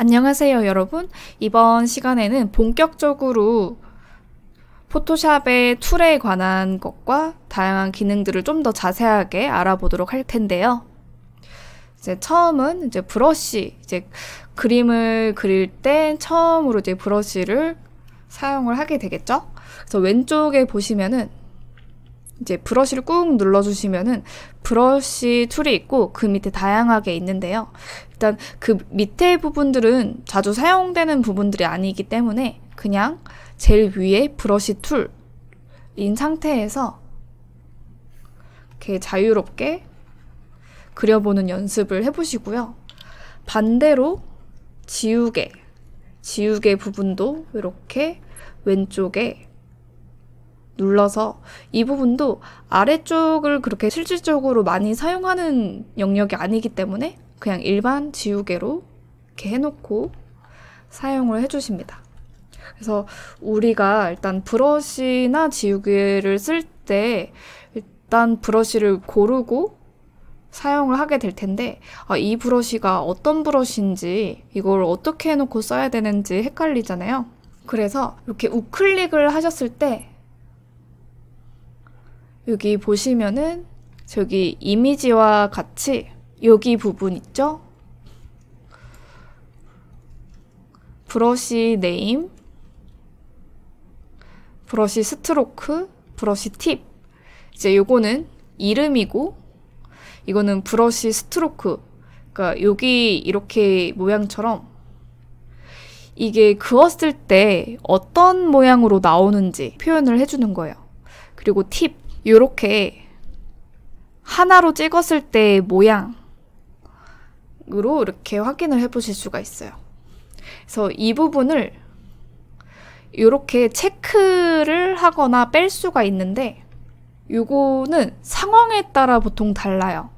안녕하세요 여러분 이번 시간에는 본격적으로 포토샵의 툴에 관한 것과 다양한 기능들을 좀 더 자세하게 알아보도록 할 텐데요 이제 처음은 이제 브러쉬 이제 그림을 그릴 때 처음으로 이제 브러쉬를 사용을 하게 되겠죠 그래서 왼쪽에 보시면은 이제 브러쉬를 꾹 눌러주시면은 브러쉬 툴이 있고 그 밑에 다양하게 있는데요. 일단 그 밑에 부분들은 자주 사용되는 부분들이 아니기 때문에 그냥 제일 위에 브러쉬 툴인 상태에서 이렇게 자유롭게 그려보는 연습을 해보시고요. 반대로 지우개, 지우개 부분도 이렇게 왼쪽에 눌러서 이 부분도 아래쪽을 그렇게 실질적으로 많이 사용하는 영역이 아니기 때문에 그냥 일반 지우개로 이렇게 해놓고 사용을 해주십니다. 그래서 우리가 일단 브러쉬나 지우개를 쓸 때 일단 브러쉬를 고르고 사용을 하게 될 텐데 아, 이 브러쉬가 어떤 브러쉬인지 이걸 어떻게 해놓고 써야 되는지 헷갈리잖아요. 그래서 이렇게 우클릭을 하셨을 때 여기 보시면은 저기 이미지와 같이 여기 부분 있죠? 브러쉬 네임, 브러쉬 스트로크, 브러쉬 팁. 이제 요거는 이름이고, 이거는 브러쉬 스트로크. 그러니까 여기 이렇게 모양처럼 이게 그었을 때 어떤 모양으로 나오는지 표현을 해주는 거예요. 그리고 팁. 이렇게 하나로 찍었을 때 모양으로 이렇게 확인을 해보실 수가 있어요. 그래서 이 부분을 이렇게 체크를 하거나 뺄 수가 있는데 이거는 상황에 따라 보통 달라요.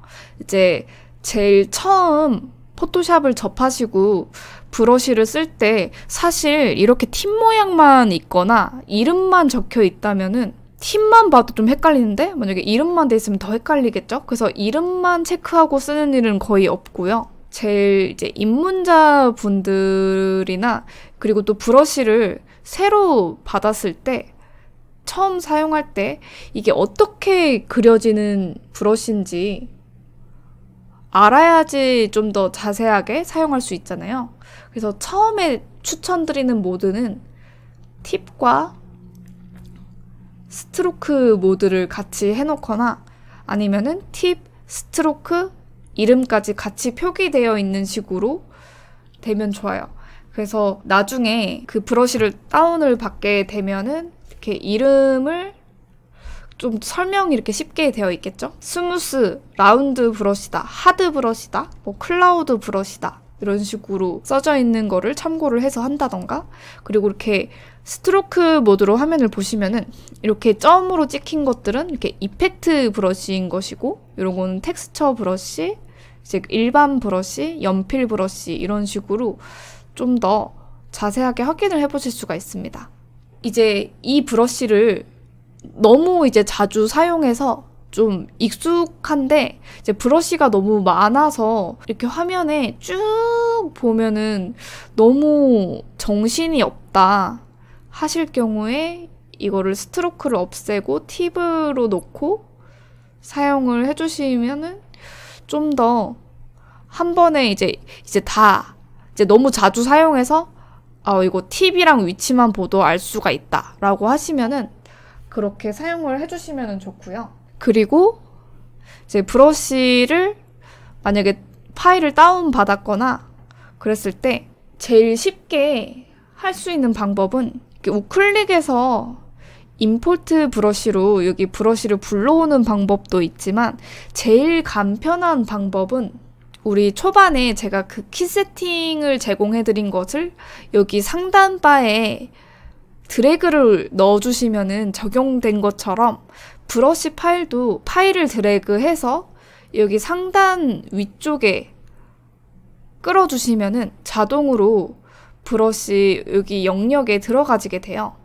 이제 제일 처음 포토샵을 접하시고 브러쉬를 쓸 때 사실 이렇게 팁 모양만 있거나 이름만 적혀 있다면은 팀만 봐도 좀 헷갈리는데 만약에 이름만 돼 있으면 더 헷갈리겠죠? 그래서 이름만 체크하고 쓰는 일은 거의 없고요. 제일 이제 입문자 분들이나 그리고 또 브러쉬를 새로 받았을 때 처음 사용할 때 이게 어떻게 그려지는 브러쉬인지 알아야지 좀 더 자세하게 사용할 수 있잖아요. 그래서 처음에 추천드리는 모드는 팁과 스트로크 모드를 같이 해놓거나 아니면은 팁, 스트로크, 이름까지 같이 표기되어 있는 식으로 되면 좋아요. 그래서 나중에 그 브러쉬를 다운을 받게 되면은 이렇게 이름을 좀 설명이 이렇게 쉽게 되어 있겠죠? 스무스, 라운드 브러쉬다 하드 브러쉬다뭐 클라우드 브러쉬다 이런 식으로 써져 있는 거를 참고를 해서 한다던가 그리고 이렇게 스트로크 모드로 화면을 보시면은 이렇게 점으로 찍힌 것들은 이렇게 이펙트 브러쉬인 것이고 이런 건 텍스처 브러쉬 이제 일반 브러쉬, 연필 브러쉬 이런 식으로 좀 더 자세하게 확인을 해보실 수가 있습니다. 이제 이 브러쉬를 너무 이제 자주 사용해서 좀 익숙한데 이제 브러쉬가 너무 많아서 이렇게 화면에 쭉 보면은 너무 정신이 없다 하실 경우에 이거를 스트로크를 없애고 팁으로 놓고 사용을 해주시면은 좀 더 한 번에 이제 이제 다 이제 너무 자주 사용해서 아 이거 팁이랑 위치만 보도 알 수가 있다라고 하시면은 그렇게 사용을 해주시면 좋고요. 그리고 이제 브러쉬를 만약에 파일을 다운받았거나 그랬을 때 제일 쉽게 할 수 있는 방법은 우클릭에서 임포트 브러쉬로 여기 브러쉬를 불러오는 방법도 있지만 제일 간편한 방법은 우리 초반에 제가 그 키 세팅을 제공해드린 것을 여기 상단 바에 드래그를 넣어주시면은 적용된 것처럼 브러쉬 파일도 파일을 드래그해서 여기 상단 위쪽에 끌어주시면은 자동으로 브러쉬 여기 영역에 들어가지게 돼요.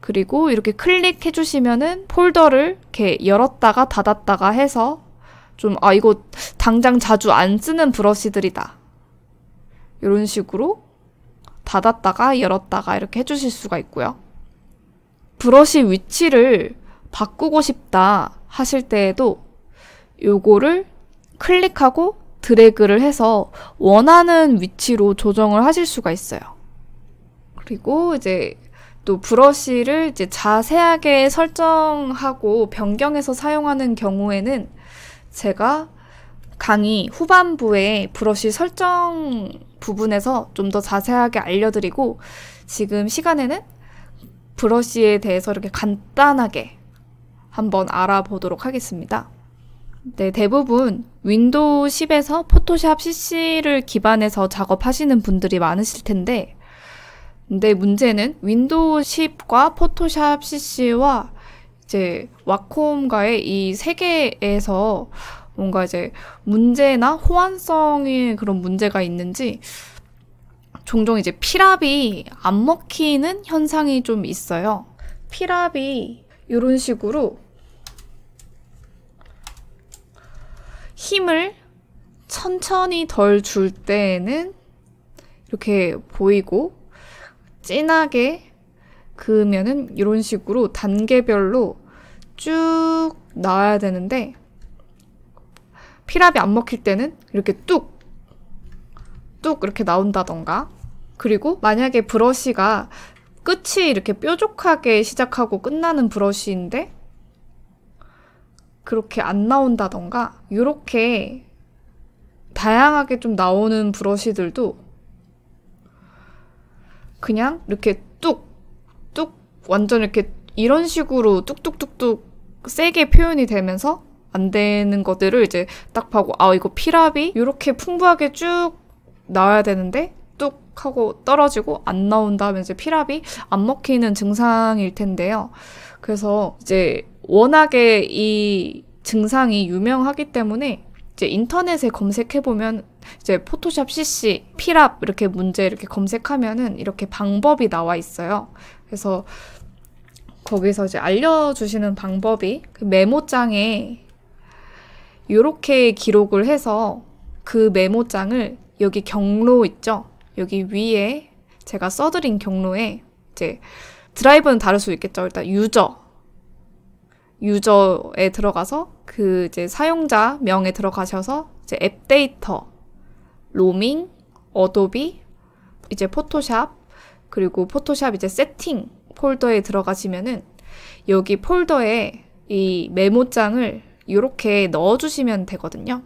그리고 이렇게 클릭해 주시면은 폴더를 이렇게 열었다가 닫았다가 해서 좀 아 이거 당장 자주 안 쓰는 브러쉬들이다. 이런 식으로 닫았다가 열었다가 이렇게 해주실 수가 있고요. 브러쉬 위치를 바꾸고 싶다 하실 때에도 요거를 클릭하고 드래그를 해서 원하는 위치로 조정을 하실 수가 있어요. 그리고 이제 또 브러쉬를 이제 자세하게 설정하고 변경해서 사용하는 경우에는 제가 강의 후반부에 브러쉬 설정 부분에서 좀 더 자세하게 알려드리고 지금 시간에는 브러쉬에 대해서 이렇게 간단하게 한번 알아보도록 하겠습니다. 네, 대부분 윈도우 10에서 포토샵 CC를 기반해서 작업하시는 분들이 많으실 텐데, 근데 문제는 윈도우 10과 포토샵 CC와 이제 와콤과의 이 세 개에서 뭔가 이제 문제나 호환성의 그런 문제가 있는지 종종 이제 피랍이 안 먹히는 현상이 좀 있어요. 피랍이 이런 식으로 힘을 천천히 덜 줄 때에는 이렇게 보이고 진하게 그으면은 이런 식으로 단계별로 쭉 나와야 되는데 피랍이 안 먹힐 때는 이렇게 뚝 뚝 이렇게 나온다던가 그리고 만약에 브러쉬가 끝이 이렇게 뾰족하게 시작하고 끝나는 브러쉬인데 그렇게 안 나온다던가 이렇게 다양하게 좀 나오는 브러쉬들도 그냥 이렇게 뚝 뚝 완전 이렇게 이런 식으로 뚝뚝뚝뚝 세게 표현이 되면서 안 되는 것들을 이제 딱 봐고 아 이거 피랍이 이렇게 풍부하게 쭉 나와야 되는데 뚝 하고 떨어지고 안 나온 다음에 이제 피랍이 안 먹히는 증상일 텐데요. 그래서 이제 워낙에 이 증상이 유명하기 때문에 이제 인터넷에 검색해 보면 이제 포토샵 CC 피랍 이렇게 문제 이렇게 검색하면은 이렇게 방법이 나와 있어요. 그래서 거기서 이제 알려주시는 방법이 그 메모장에 이렇게 기록을 해서 그 메모장을 여기 경로 있죠? 여기 위에 제가 써드린 경로에 이제 드라이버는 다를 수 있겠죠. 일단 유저 유저에 들어가서 그 이제 사용자 명에 들어가셔서 이제 앱 데이터 로밍 어도비 이제 포토샵 그리고 포토샵 이제 세팅 폴더에 들어가시면은 여기 폴더에 이 메모장을 이렇게 넣어주시면 되거든요.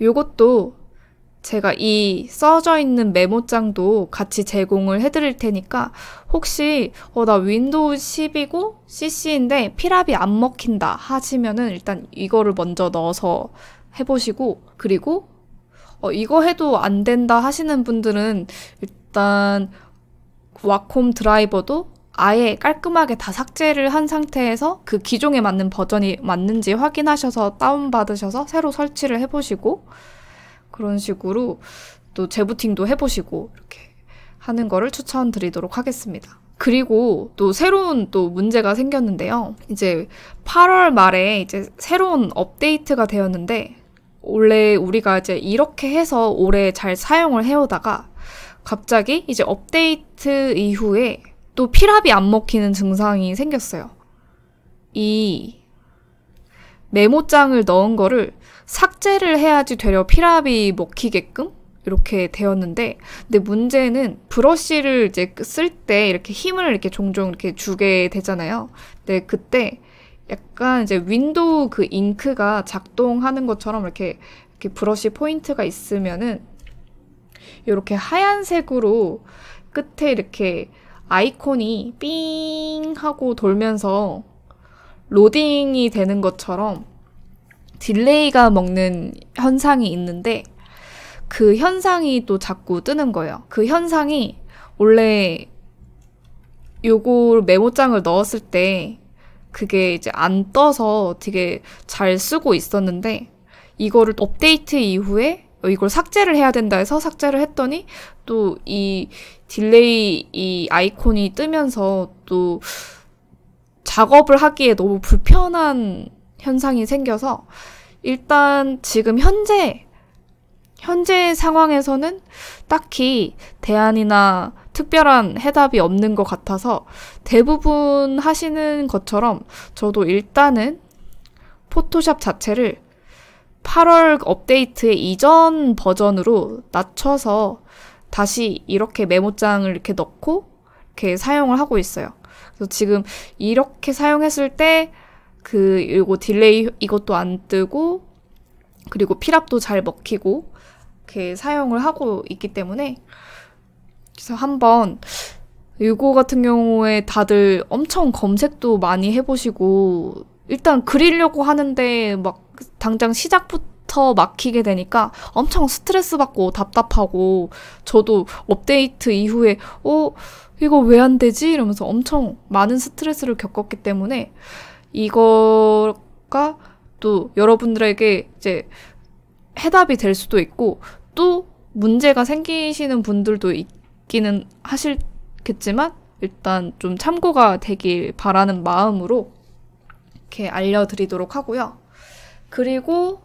요것도 제가 이 써져 있는 메모장도 같이 제공을 해드릴 테니까 혹시 어, 나 윈도우 10이고 CC인데 피랍이 안 먹힌다 하시면은 일단 이거를 먼저 넣어서 해보시고 그리고 어, 이거 해도 안 된다 하시는 분들은 일단 와콤 드라이버도 아예 깔끔하게 다 삭제를 한 상태에서 그 기종에 맞는 버전이 맞는지 확인하셔서 다운받으셔서 새로 설치를 해보시고 그런 식으로 또 재부팅도 해보시고 이렇게 하는 거를 추천드리도록 하겠습니다. 그리고 또 새로운 또 문제가 생겼는데요. 이제 8월 말에 이제 새로운 업데이트가 되었는데 원래 우리가 이제 이렇게 해서 오래 잘 사용을 해오다가 갑자기 이제 업데이트 이후에 또 피랍이 안 먹히는 증상이 생겼어요. 이 메모장을 넣은 거를 삭제를 해야지 되려 피랍이 먹히게끔 이렇게 되었는데 근데 문제는 브러쉬를 이제 쓸 때 이렇게 힘을 이렇게 종종 이렇게 주게 되잖아요. 근데 그때 약간 이제 윈도우 그 잉크가 작동하는 것처럼 이렇게 이렇게 브러쉬 포인트가 있으면은 이렇게 하얀색으로 끝에 이렇게 아이콘이 삥 하고 돌면서 로딩이 되는 것처럼 딜레이가 먹는 현상이 있는데 그 현상이 또 자꾸 뜨는 거예요. 그 현상이 원래 요거 메모장을 넣었을 때 그게 이제 안 떠서 되게 잘 쓰고 있었는데 이거를 업데이트 이후에 이걸 삭제를 해야 된다 해서 삭제를 했더니 또 이 딜레이 이 아이콘이 뜨면서 또 작업을 하기에 너무 불편한 현상이 생겨서 일단 지금 현재 현재 상황에서는 딱히 대안이나 특별한 해답이 없는 것 같아서 대부분 하시는 것처럼 저도 일단은 포토샵 자체를 8월 업데이트의 이전 버전으로 낮춰서 다시 이렇게 메모장을 이렇게 넣고 이렇게 사용을 하고 있어요. 그래서 지금 이렇게 사용했을 때그 요거 딜레이 이것도 안 뜨고 그리고 피랍도 잘 먹히고 이렇게 사용을 하고 있기 때문에 그래서 한번 요거 같은 경우에 다들 엄청 검색도 많이 해보시고 일단 그리려고 하는데 막 당장 시작부터 막히게 되니까 엄청 스트레스 받고 답답하고 저도 업데이트 이후에 어 이거 왜 안 되지 이러면서 엄청 많은 스트레스를 겪었기 때문에 이거가 또 여러분들에게 이제 해답이 될 수도 있고 또 문제가 생기시는 분들도 있기는 하실겠지만 일단 좀 참고가 되길 바라는 마음으로 이렇게 알려드리도록 하고요. 그리고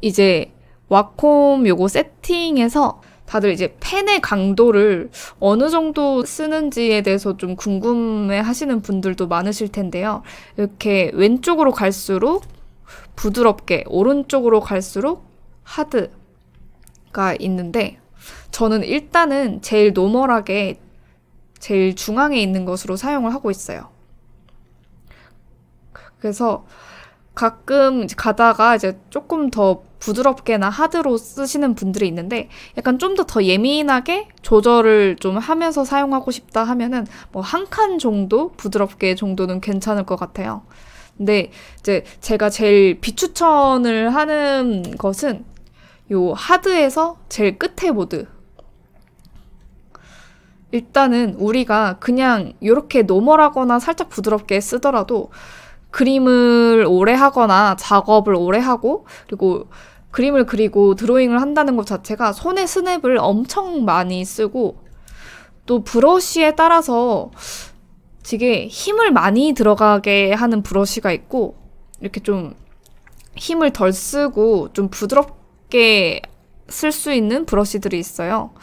이제 와콤 요거 세팅에서 다들 이제 펜의 강도를 어느 정도 쓰는지에 대해서 좀 궁금해 하시는 분들도 많으실 텐데요. 이렇게 왼쪽으로 갈수록 부드럽게, 오른쪽으로 갈수록 하드가 있는데, 저는 일단은 제일 노멀하게 제일 중앙에 있는 것으로 사용을 하고 있어요. 그래서 가끔 이제 가다가 이제 조금 더 부드럽게나 하드로 쓰시는 분들이 있는데 약간 좀 더더 더 예민하게 조절을 좀 하면서 사용하고 싶다 하면은 뭐 한 칸 정도 부드럽게 정도는 괜찮을 것 같아요. 근데 이제 제가 제일 비추천을 하는 것은 요 하드에서 제일 끝에 모드 일단은 우리가 그냥 이렇게 노멀하거나 살짝 부드럽게 쓰더라도 그림을 오래 하거나 작업을 오래 하고 그리고 그림을 그리고 드로잉을 한다는 것 자체가 손에 스냅을 엄청 많이 쓰고 또 브러쉬에 따라서 되게 힘을 많이 들어가게 하는 브러쉬가 있고 이렇게 좀 힘을 덜 쓰고 좀 부드럽게 쓸 수 있는 브러쉬들이 있어요.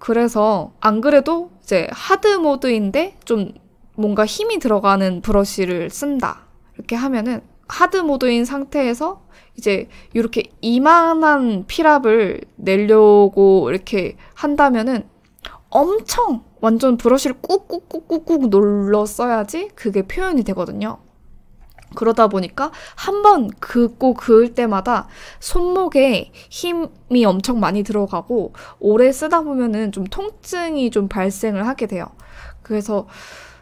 그래서 안 그래도 이제 하드 모드인데 좀 뭔가 힘이 들어가는 브러쉬를 쓴다. 이렇게 하면은 하드 모드인 상태에서 이제 이렇게 이만한 필압을 내려고 이렇게 한다면은 엄청 완전 브러쉬를 꾹꾹꾹꾹꾹 눌러 써야지 그게 표현이 되거든요. 그러다 보니까 한 번 긋고 그을 때마다 손목에 힘이 엄청 많이 들어가고 오래 쓰다 보면은 좀 통증이 좀 발생을 하게 돼요. 그래서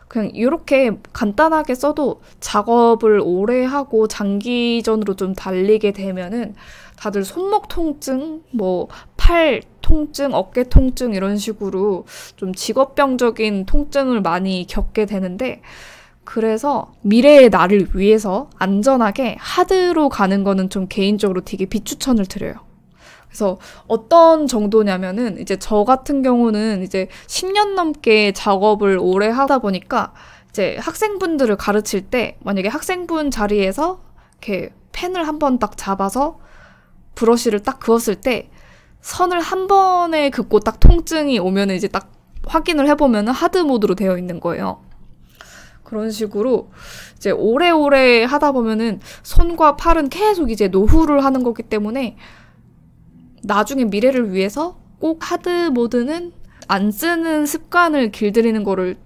그냥 이렇게 간단하게 써도 작업을 오래 하고 장기전으로 좀 달리게 되면은 다들 손목 통증, 뭐 팔 통증, 어깨 통증 이런 식으로 좀 직업병적인 통증을 많이 겪게 되는데 그래서 미래의 나를 위해서 안전하게 하드로 가는 거는 좀 개인적으로 되게 비추천을 드려요. 그래서 어떤 정도냐면은 이제 저 같은 경우는 이제 10년 넘게 작업을 오래 하다 보니까 이제 학생분들을 가르칠 때 만약에 학생분 자리에서 이렇게 펜을 한번 딱 잡아서 브러쉬를 딱 그었을 때 선을 한 번에 긋고 딱 통증이 오면 이제 딱 확인을 해보면 하드 모드로 되어 있는 거예요. 그런 식으로 이제 오래오래 하다 보면은 손과 팔은 계속 이제 노후를 하는 거기 때문에 나중에 미래를 위해서 꼭 하드 모드는 안 쓰는 습관을 길들이는 거를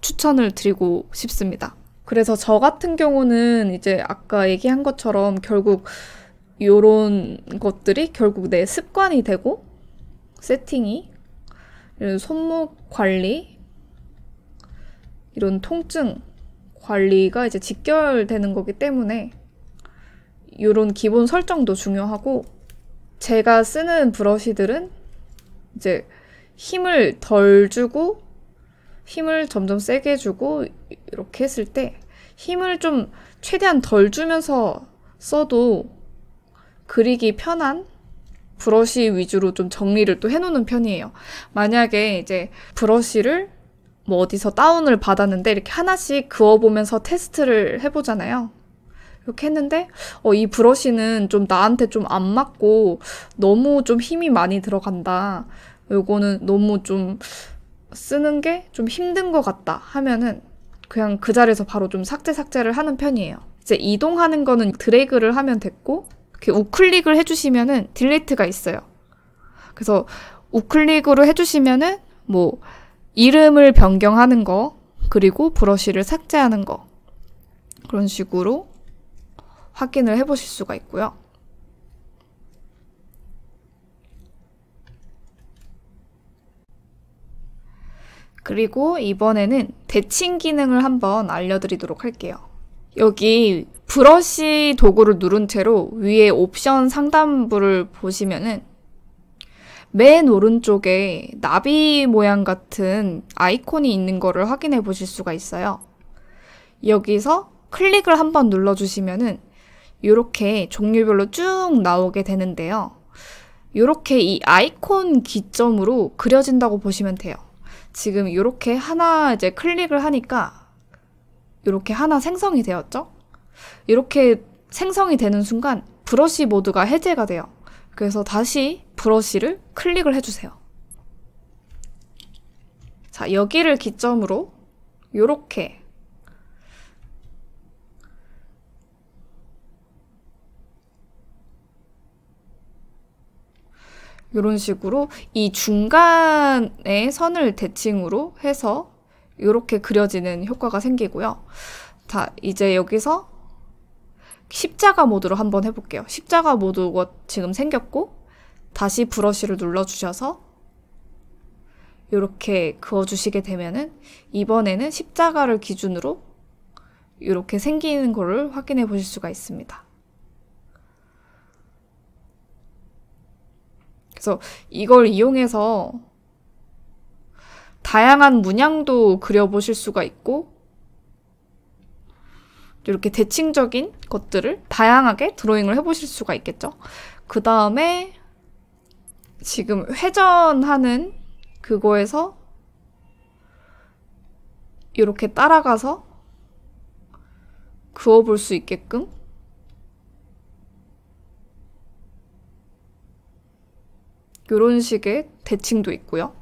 추천을 드리고 싶습니다. 그래서 저 같은 경우는 이제 아까 얘기한 것처럼 결국 요런 것들이 결국 내 습관이 되고 세팅이 이런 손목 관리 이런 통증 관리가 이제 직결되는 거기 때문에 이런 기본 설정도 중요하고 제가 쓰는 브러쉬들은 이제 힘을 덜 주고 힘을 점점 세게 주고 이렇게 했을 때 힘을 좀 최대한 덜 주면서 써도 그리기 편한 브러쉬 위주로 좀 정리를 또 해놓는 편이에요. 만약에 이제 브러쉬를 뭐 어디서 다운을 받았는데 이렇게 하나씩 그어보면서 테스트를 해보잖아요. 이렇게 했는데 어, 이 브러쉬는 좀 나한테 좀 안 맞고 너무 좀 힘이 많이 들어간다. 요거는 너무 좀 쓰는 게 좀 힘든 것 같다 하면은 그냥 그 자리에서 바로 좀 삭제 삭제를 하는 편이에요. 이제 이동하는 거는 드래그를 하면 됐고 이렇게 우클릭을 해주시면은 딜리트가 있어요. 그래서 우클릭으로 해주시면은 뭐 이름을 변경하는 거 그리고 브러쉬를 삭제하는 거 그런 식으로 확인을 해보실 수가 있고요. 그리고 이번에는 대칭 기능을 한번 알려드리도록 할게요. 여기 브러쉬 도구를 누른 채로 위에 옵션 상단부를 보시면은 맨 오른쪽에 나비 모양 같은 아이콘이 있는 거를 확인해 보실 수가 있어요. 여기서 클릭을 한번 눌러주시면은 이렇게 종류별로 쭉 나오게 되는데요. 이렇게 이 아이콘 기점으로 그려진다고 보시면 돼요. 지금 이렇게 하나 이제 클릭을 하니까 이렇게 하나 생성이 되었죠? 이렇게 생성이 되는 순간 브러쉬 모드가 해제가 돼요. 그래서 다시 브러쉬를 클릭을 해주세요. 자, 여기를 기점으로 이렇게 이런 식으로 이 중간에 선을 대칭으로 해서 이렇게 그려지는 효과가 생기고요. 자, 이제 여기서 십자가 모드로 한번 해볼게요. 십자가 모드가 지금 생겼고 다시 브러쉬를 눌러주셔서 이렇게 그어주시게 되면은 이번에는 십자가를 기준으로 이렇게 생기는 거를 확인해 보실 수가 있습니다. 그래서 이걸 이용해서 다양한 문양도 그려보실 수가 있고 이렇게 대칭적인 것들을 다양하게 드로잉을 해보실 수가 있겠죠. 그 다음에 지금 회전하는 그거에서 이렇게 따라가서 그어볼 수 있게끔 이런 식의 대칭도 있고요.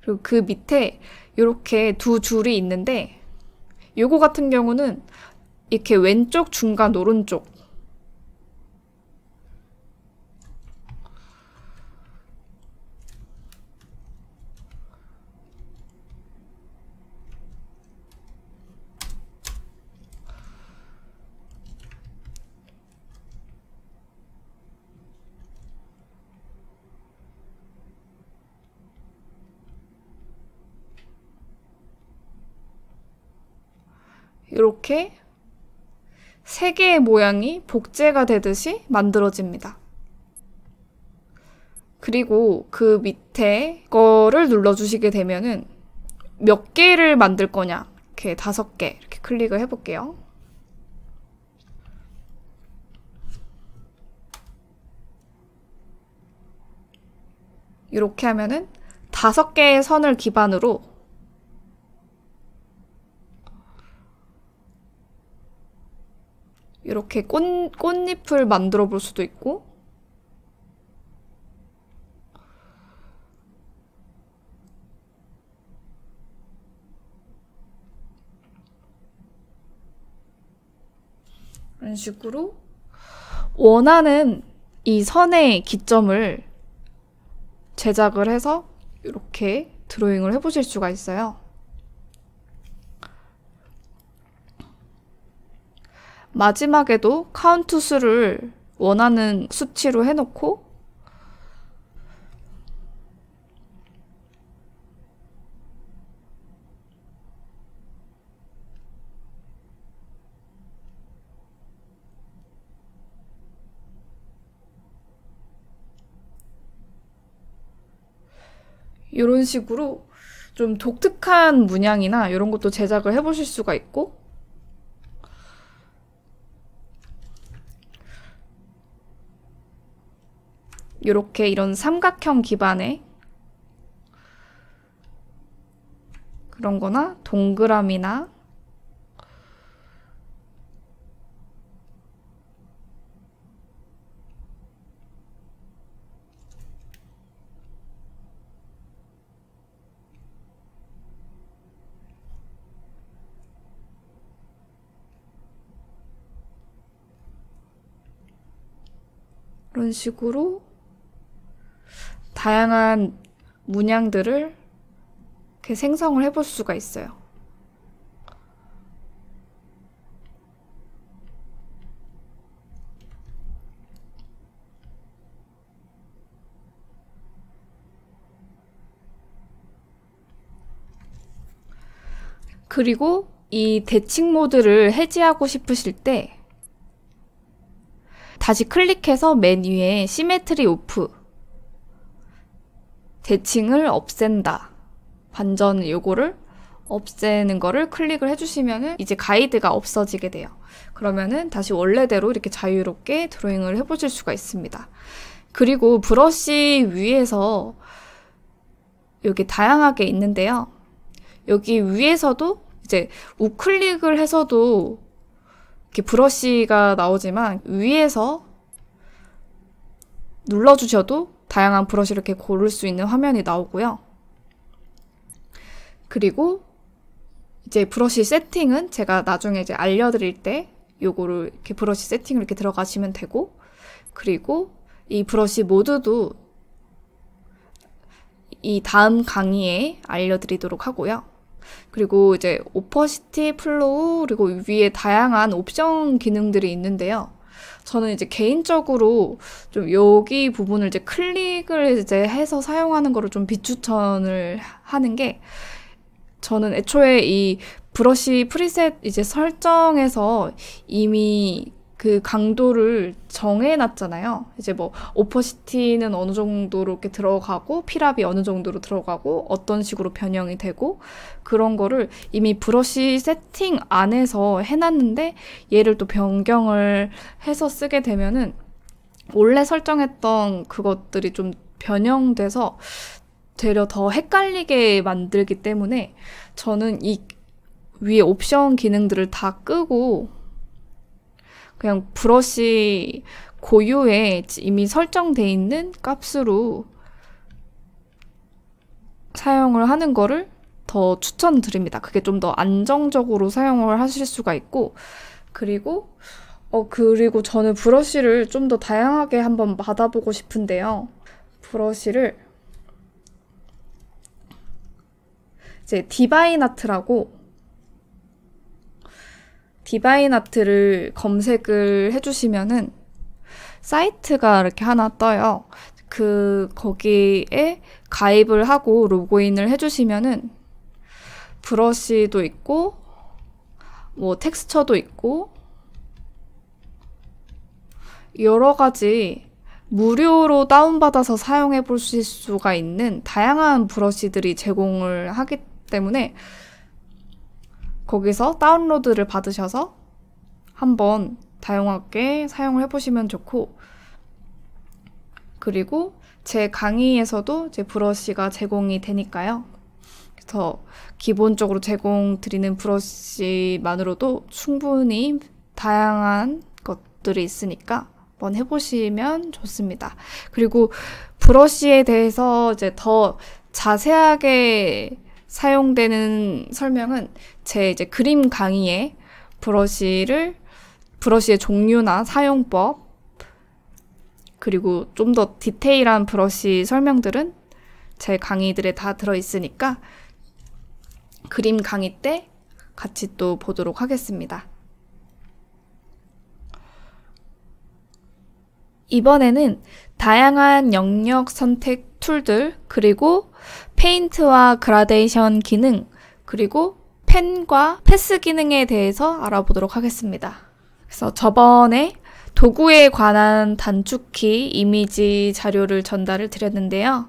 그리고 그 밑에 이렇게 두 줄이 있는데 요거 같은 경우는 이렇게 왼쪽, 중간, 오른쪽 이렇게 세 개의 모양이 복제가 되듯이 만들어집니다. 그리고 그 밑에 거를 눌러주시게 되면은 몇 개를 만들 거냐 이렇게 다섯 개 이렇게 클릭을 해볼게요. 이렇게 하면은 다섯 개의 선을 기반으로 이렇게 꽃, 꽃잎을 만들어 볼 수도 있고 이런 식으로 원하는 이 선의 기점을 제작을 해서 이렇게 드로잉을 해보실 수가 있어요. 마지막에도 카운트 수를 원하는 수치로 해놓고 이런 식으로 좀 독특한 문양이나 이런 것도 제작을 해보실 수가 있고 이렇게 이런 삼각형 기반의 그런 거나 동그라미나 이런 식으로 다양한 문양들을 이렇게 생성을 해볼 수가 있어요. 그리고 이 대칭 모드를 해지하고 싶으실 때 다시 클릭해서 맨 위에 시메트리 오프 대칭을 없앤다. 반전 요거를 없애는 거를 클릭을 해주시면은 이제 가이드가 없어지게 돼요. 그러면은 다시 원래대로 이렇게 자유롭게 드로잉을 해보실 수가 있습니다. 그리고 브러쉬 위에서 여기 다양하게 있는데요. 여기 위에서도 이제 우클릭을 해서도 이렇게 브러쉬가 나오지만 위에서 눌러주셔도 다양한 브러쉬 를 이렇게 고를 수 있는 화면이 나오고요. 그리고 이제 브러쉬 세팅은 제가 나중에 이제 알려드릴 때 요거를 이렇게 브러쉬 세팅을 이렇게 들어가시면 되고 그리고 이 브러쉬 모드도이 다음 강의에 알려드리도록 하고요. 그리고 이제 오퍼시티, 플로우, 그리고 위에 다양한 옵션 기능들이 있는데요. 저는 이제 개인적으로 좀 여기 부분을 이제 클릭을 이제 해서 사용하는 거를 좀 비추천을 하는 게 저는 애초에 이 브러쉬 프리셋 이제 설정에서 이미 그 강도를 정해놨잖아요. 이제 뭐 오퍼시티는 어느 정도로 이렇게 들어가고 피랍이 어느 정도로 들어가고 어떤 식으로 변형이 되고 그런 거를 이미 브러쉬 세팅 안에서 해놨는데 얘를 또 변경을 해서 쓰게 되면은 원래 설정했던 그것들이 좀 변형돼서 되려 더 헷갈리게 만들기 때문에 저는 이 위에 옵션 기능들을 다 끄고 그냥 브러쉬 고유의 이미 설정돼 있는 값으로 사용을 하는 거를 더 추천드립니다. 그게 좀 더 안정적으로 사용을 하실 수가 있고 그리고 어 그리고 저는 브러쉬를 좀 더 다양하게 한번 받아보고 싶은데요. 브러쉬를 이제 디바인 아트라고 디바인 아트를 검색을 해주시면은 사이트가 이렇게 하나 떠요. 그 거기에 가입을 하고 로그인을 해주시면은 브러쉬도 있고 뭐 텍스처도 있고 여러 가지 무료로 다운받아서 사용해 보실 수가 있는 다양한 브러쉬들이 제공을 하기 때문에 거기서 다운로드를 받으셔서 한번 다양하게 사용을 해보시면 좋고 그리고 제 강의에서도 제 브러쉬가 제공이 되니까요. 그래서 기본적으로 제공 드리는 브러쉬만으로도 충분히 다양한 것들이 있으니까 한번 해보시면 좋습니다. 그리고 브러쉬에 대해서 이제 더 자세하게 사용되는 설명은 제 이제 그림 강의에 브러쉬를 브러쉬의 종류나 사용법 그리고 좀 더 디테일한 브러쉬 설명들은 제 강의들에 다 들어 있으니까 그림 강의 때 같이 또 보도록 하겠습니다. 이번에는 다양한 영역 선택 툴들 그리고 페인트와 그라데이션 기능, 그리고 펜과 패스 기능에 대해서 알아보도록 하겠습니다. 그래서 저번에 도구에 관한 단축키 이미지 자료를 전달을 드렸는데요.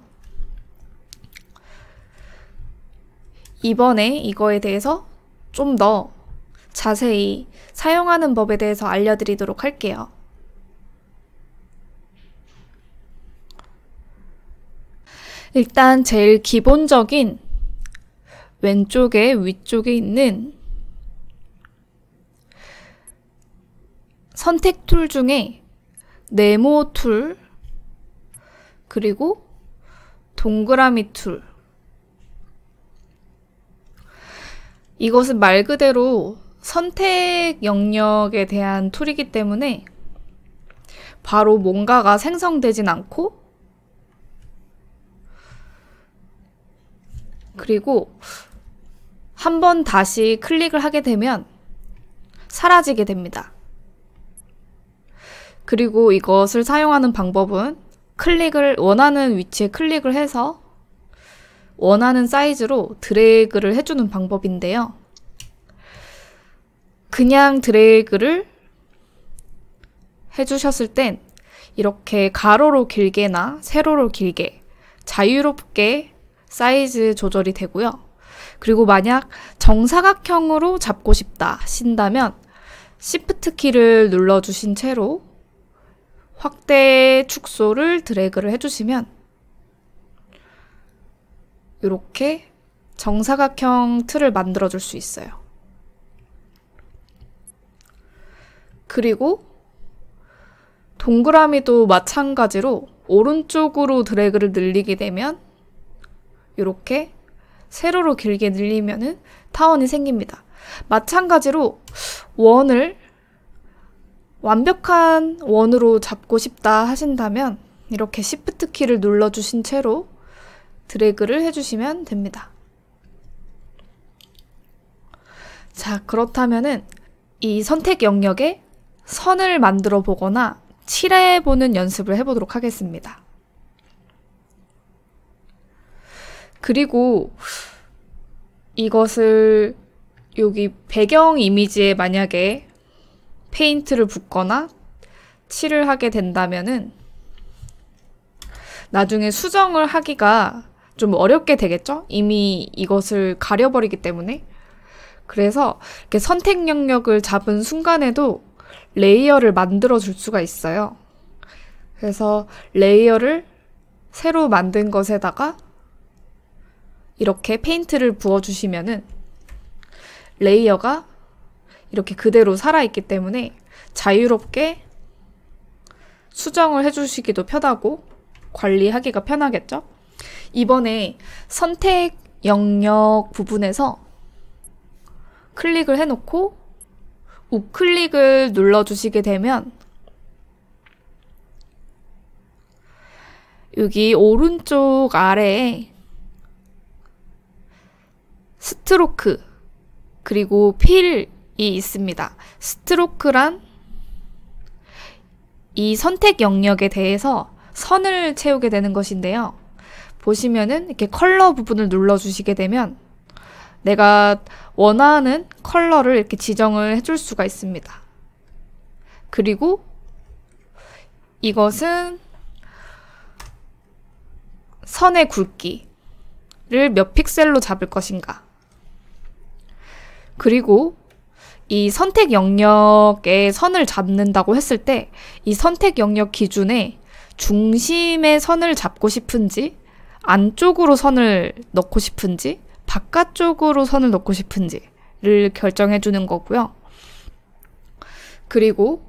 이번에 이거에 대해서 좀 더 자세히 사용하는 법에 대해서 알려드리도록 할게요. 일단 제일 기본적인 왼쪽에 위쪽에 있는 선택 툴 중에 네모 툴 그리고 동그라미 툴 이것은 말 그대로 선택 영역에 대한 툴이기 때문에 바로 뭔가가 생성되진 않고 그리고 한 번 다시 클릭을 하게 되면 사라지게 됩니다. 그리고 이것을 사용하는 방법은 클릭을 원하는 위치에 클릭을 해서 원하는 사이즈로 드래그를 해주는 방법인데요. 그냥 드래그를 해주셨을 땐 이렇게 가로로 길게나 세로로 길게 자유롭게 사이즈 조절이 되고요. 그리고 만약 정사각형으로 잡고 싶다 신다면 시프트 키를 눌러주신 채로 확대 축소를 드래그를 해주시면 이렇게 정사각형 틀을 만들어줄 수 있어요. 그리고 동그라미도 마찬가지로 오른쪽으로 드래그를 늘리게 되면 이렇게 세로로 길게 늘리면은 타원이 생깁니다. 마찬가지로 원을 완벽한 원으로 잡고 싶다 하신다면 이렇게 시프트 키를 눌러주신 채로 드래그를 해주시면 됩니다. 자, 그렇다면은 이 선택 영역에 선을 만들어 보거나 칠해 보는 연습을 해보도록 하겠습니다. 그리고 이것을 여기 배경 이미지에 만약에 페인트를 붓거나 칠을 하게 된다면은 나중에 수정을 하기가 좀 어렵게 되겠죠? 이미 이것을 가려버리기 때문에. 그래서 이렇게 선택 영역을 잡은 순간에도 레이어를 만들어 줄 수가 있어요. 그래서 레이어를 새로 만든 것에다가 이렇게 페인트를 부어주시면은 레이어가 이렇게 그대로 살아있기 때문에 자유롭게 수정을 해주시기도 편하고 관리하기가 편하겠죠? 이번에 선택 영역 부분에서 클릭을 해놓고 우클릭을 눌러주시게 되면 여기 오른쪽 아래에 스트로크, 그리고 필이 있습니다. 스트로크란 이 선택 영역에 대해서 선을 채우게 되는 것인데요. 보시면은 이렇게 컬러 부분을 눌러주시게 되면 내가 원하는 컬러를 이렇게 지정을 해줄 수가 있습니다. 그리고 이것은 선의 굵기를 몇 픽셀로 잡을 것인가 그리고 이 선택 영역에 선을 잡는다고 했을 때 이 선택 영역 기준에 중심에 선을 잡고 싶은지 안쪽으로 선을 넣고 싶은지 바깥쪽으로 선을 넣고 싶은지를 결정해 주는 거고요. 그리고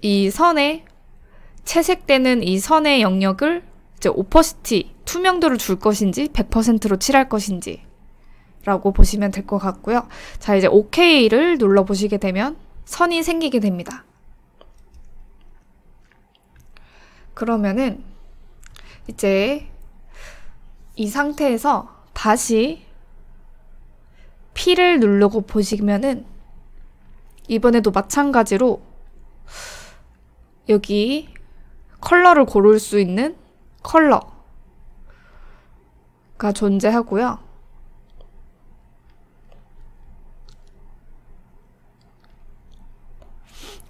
이 선에 채색되는 이 선의 영역을 이제 오퍼시티, 투명도를 줄 것인지 100%로 칠할 것인지 라고 보시면 될 것 같고요. 자, 이제 OK를 눌러보시게 되면 선이 생기게 됩니다. 그러면은 이제 이 상태에서 다시 P를 누르고 보시면은 이번에도 마찬가지로 여기 컬러를 고를 수 있는 컬러가 존재하고요.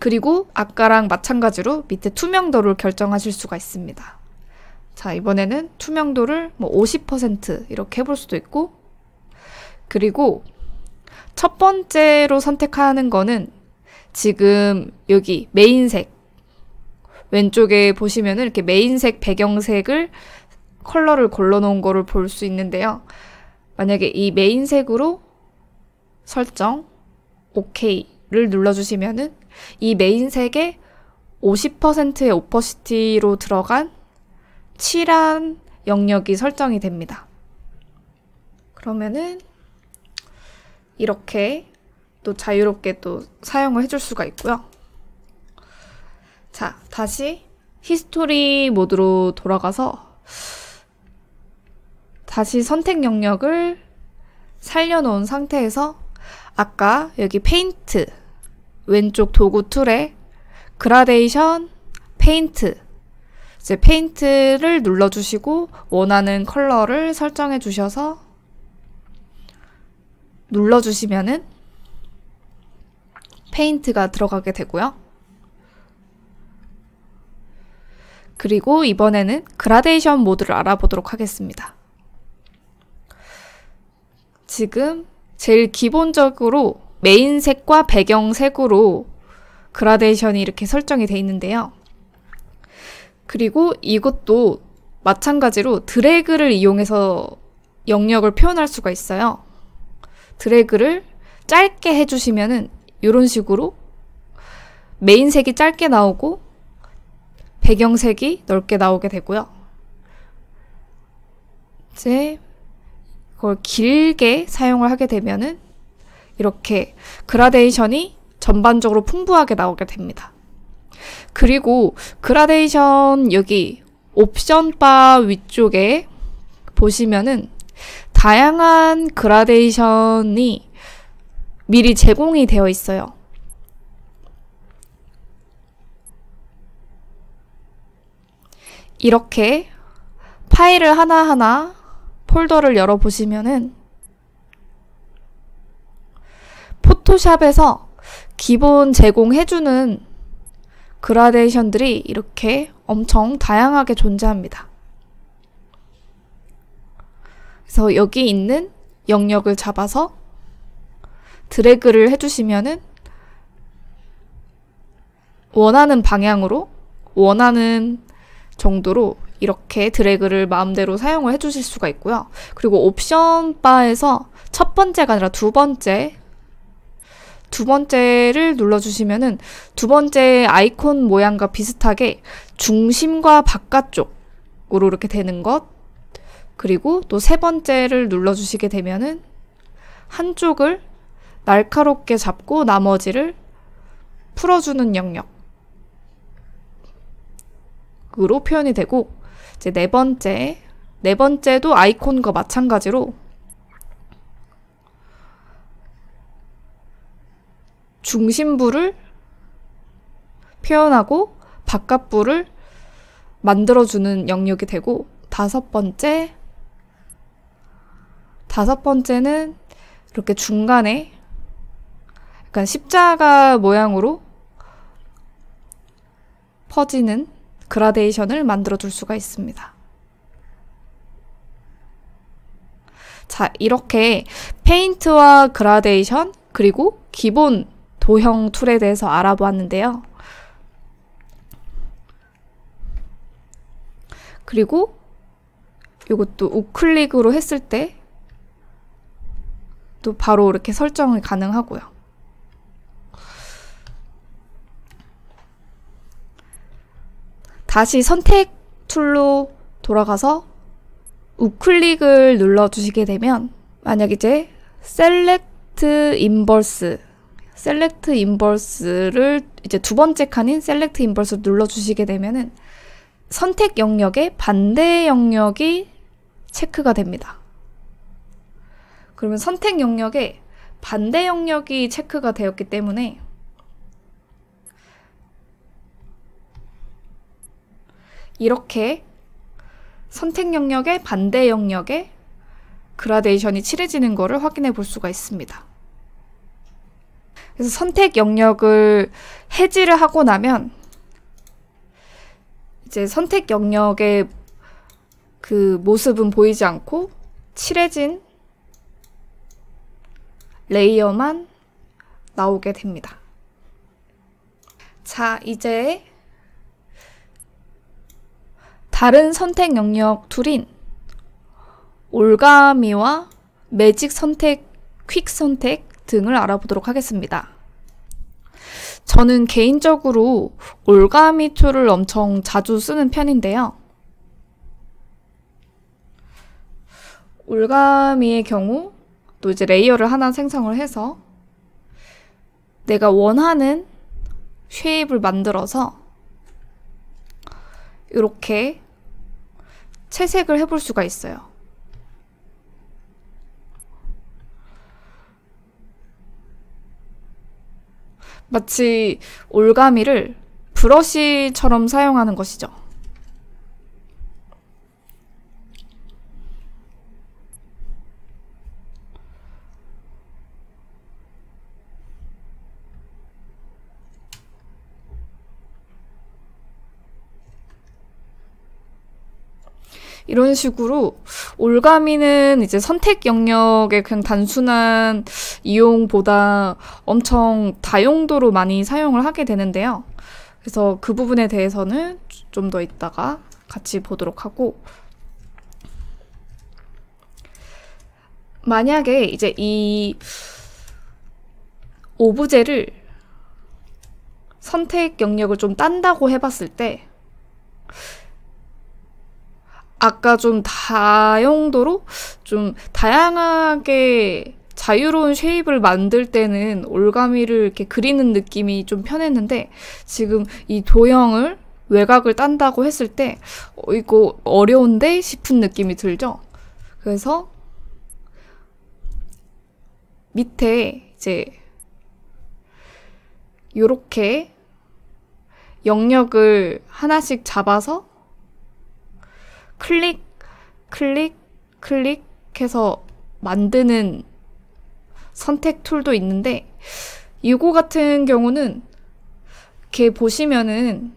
그리고 아까랑 마찬가지로 밑에 투명도를 결정하실 수가 있습니다. 자, 이번에는 투명도를 뭐 50% 이렇게 해볼 수도 있고, 그리고 첫 번째로 선택하는 거는 지금 여기 메인색, 왼쪽에 보시면은 이렇게 메인색, 배경색을 컬러를 골라놓은 거를 볼 수 있는데요. 만약에 이 메인색으로 설정, o k 를 눌러주시면은 이메인색에 50%의 오퍼시티로 들어간 칠한 영역이 설정이 됩니다. 그러면은 이렇게 또 자유롭게 또 사용을 해줄 수가 있고요. 자, 다시 히스토리 모드로 돌아가서 다시 선택 영역을 살려놓은 상태에서 아까 여기 페인트 왼쪽 도구 툴에 그라데이션, 페인트 이제 페인트를 눌러주시고 원하는 컬러를 설정해 주셔서 눌러주시면은 페인트가 들어가게 되고요. 그리고 이번에는 그라데이션 모드를 알아보도록 하겠습니다. 지금 제일 기본적으로 메인색과 배경색으로 그라데이션이 이렇게 설정이 되어 있는데요. 그리고 이것도 마찬가지로 드래그를 이용해서 영역을 표현할 수가 있어요. 드래그를 짧게 해주시면은 이런 식으로 메인색이 짧게 나오고 배경색이 넓게 나오게 되고요. 이제 그걸 길게 사용을 하게 되면은 이렇게 그라데이션이 전반적으로 풍부하게 나오게 됩니다. 그리고 그라데이션 여기 옵션 바 위쪽에 보시면은 다양한 그라데이션이 미리 제공이 되어 있어요. 이렇게 파일을 하나하나 폴더를 열어보시면은 포토샵에서 기본 제공해주는 그라데이션들이 이렇게 엄청 다양하게 존재합니다. 그래서 여기 있는 영역을 잡아서 드래그를 해주시면은 원하는 방향으로 원하는 정도로 이렇게 드래그를 마음대로 사용을 해주실 수가 있고요. 그리고 옵션 바에서 첫 번째가 아니라 두 번째 두 번째를 눌러주시면은 두 번째 아이콘 모양과 비슷하게 중심과 바깥쪽으로 이렇게 되는 것 그리고 또 세 번째를 눌러주시게 되면은 한쪽을 날카롭게 잡고 나머지를 풀어주는 영역으로 표현이 되고 이제 네 번째 네 번째도 아이콘과 마찬가지로 중심부를 표현하고 바깥부를 만들어주는 영역이 되고 다섯 번째 다섯 번째는 이렇게 중간에 약간 십자가 모양으로 퍼지는 그라데이션을 만들어 줄 수가 있습니다. 자, 이렇게 페인트와 그라데이션 그리고 기본 도형 툴에 대해서 알아보았는데요. 그리고 이것도 우클릭으로 했을 때 또 바로 이렇게 설정이 가능하고요. 다시 선택 툴로 돌아가서 우클릭을 눌러주시게 되면 만약 이제 셀렉트 인버스 셀렉트 인버스를 이제 두 번째 칸인 셀렉트 인버스를 눌러 주시게 되면은 선택 영역의 반대 영역이 체크가 됩니다. 그러면 선택 영역에 반대 영역이 체크가 되었기 때문에 이렇게 선택 영역의 반대 영역에 그라데이션이 칠해지는 것을 확인해 볼 수가 있습니다. 그래서 선택 영역을 해지를 하고 나면 이제 선택 영역의 그 모습은 보이지 않고 칠해진 레이어만 나오게 됩니다. 자, 이제 다른 선택 영역 둘인 올가미와 매직 선택, 퀵 선택 등을 알아보도록 하겠습니다. 저는 개인적으로 올가미 툴을 엄청 자주 쓰는 편인데요. 올가미의 경우 또 이제 레이어를 하나 생성을 해서 내가 원하는 쉐입을 만들어서 이렇게 채색을 해볼 수가 있어요. 마치 올가미를 브러쉬처럼 사용하는 것이죠. 이런 식으로 올가미는 이제 선택 영역의 그냥 단순한 이용보다 엄청 다용도로 많이 사용을 하게 되는데요. 그래서 그 부분에 대해서는 좀더 이따가 같이 보도록 하고 만약에 이제 이 오브제를 선택 영역을 좀 딴다고 해봤을 때 아까 좀 다용도로 좀 다양하게 자유로운 쉐입을 만들 때는 올가미를 이렇게 그리는 느낌이 좀 편했는데 지금 이 도형을 외곽을 딴다고 했을 때 어, 이거 어려운데 싶은 느낌이 들죠. 그래서 밑에 이제 요렇게 영역을 하나씩 잡아서 클릭, 클릭, 클릭해서 만드는 선택 툴도 있는데 이거 같은 경우는 이렇게 보시면은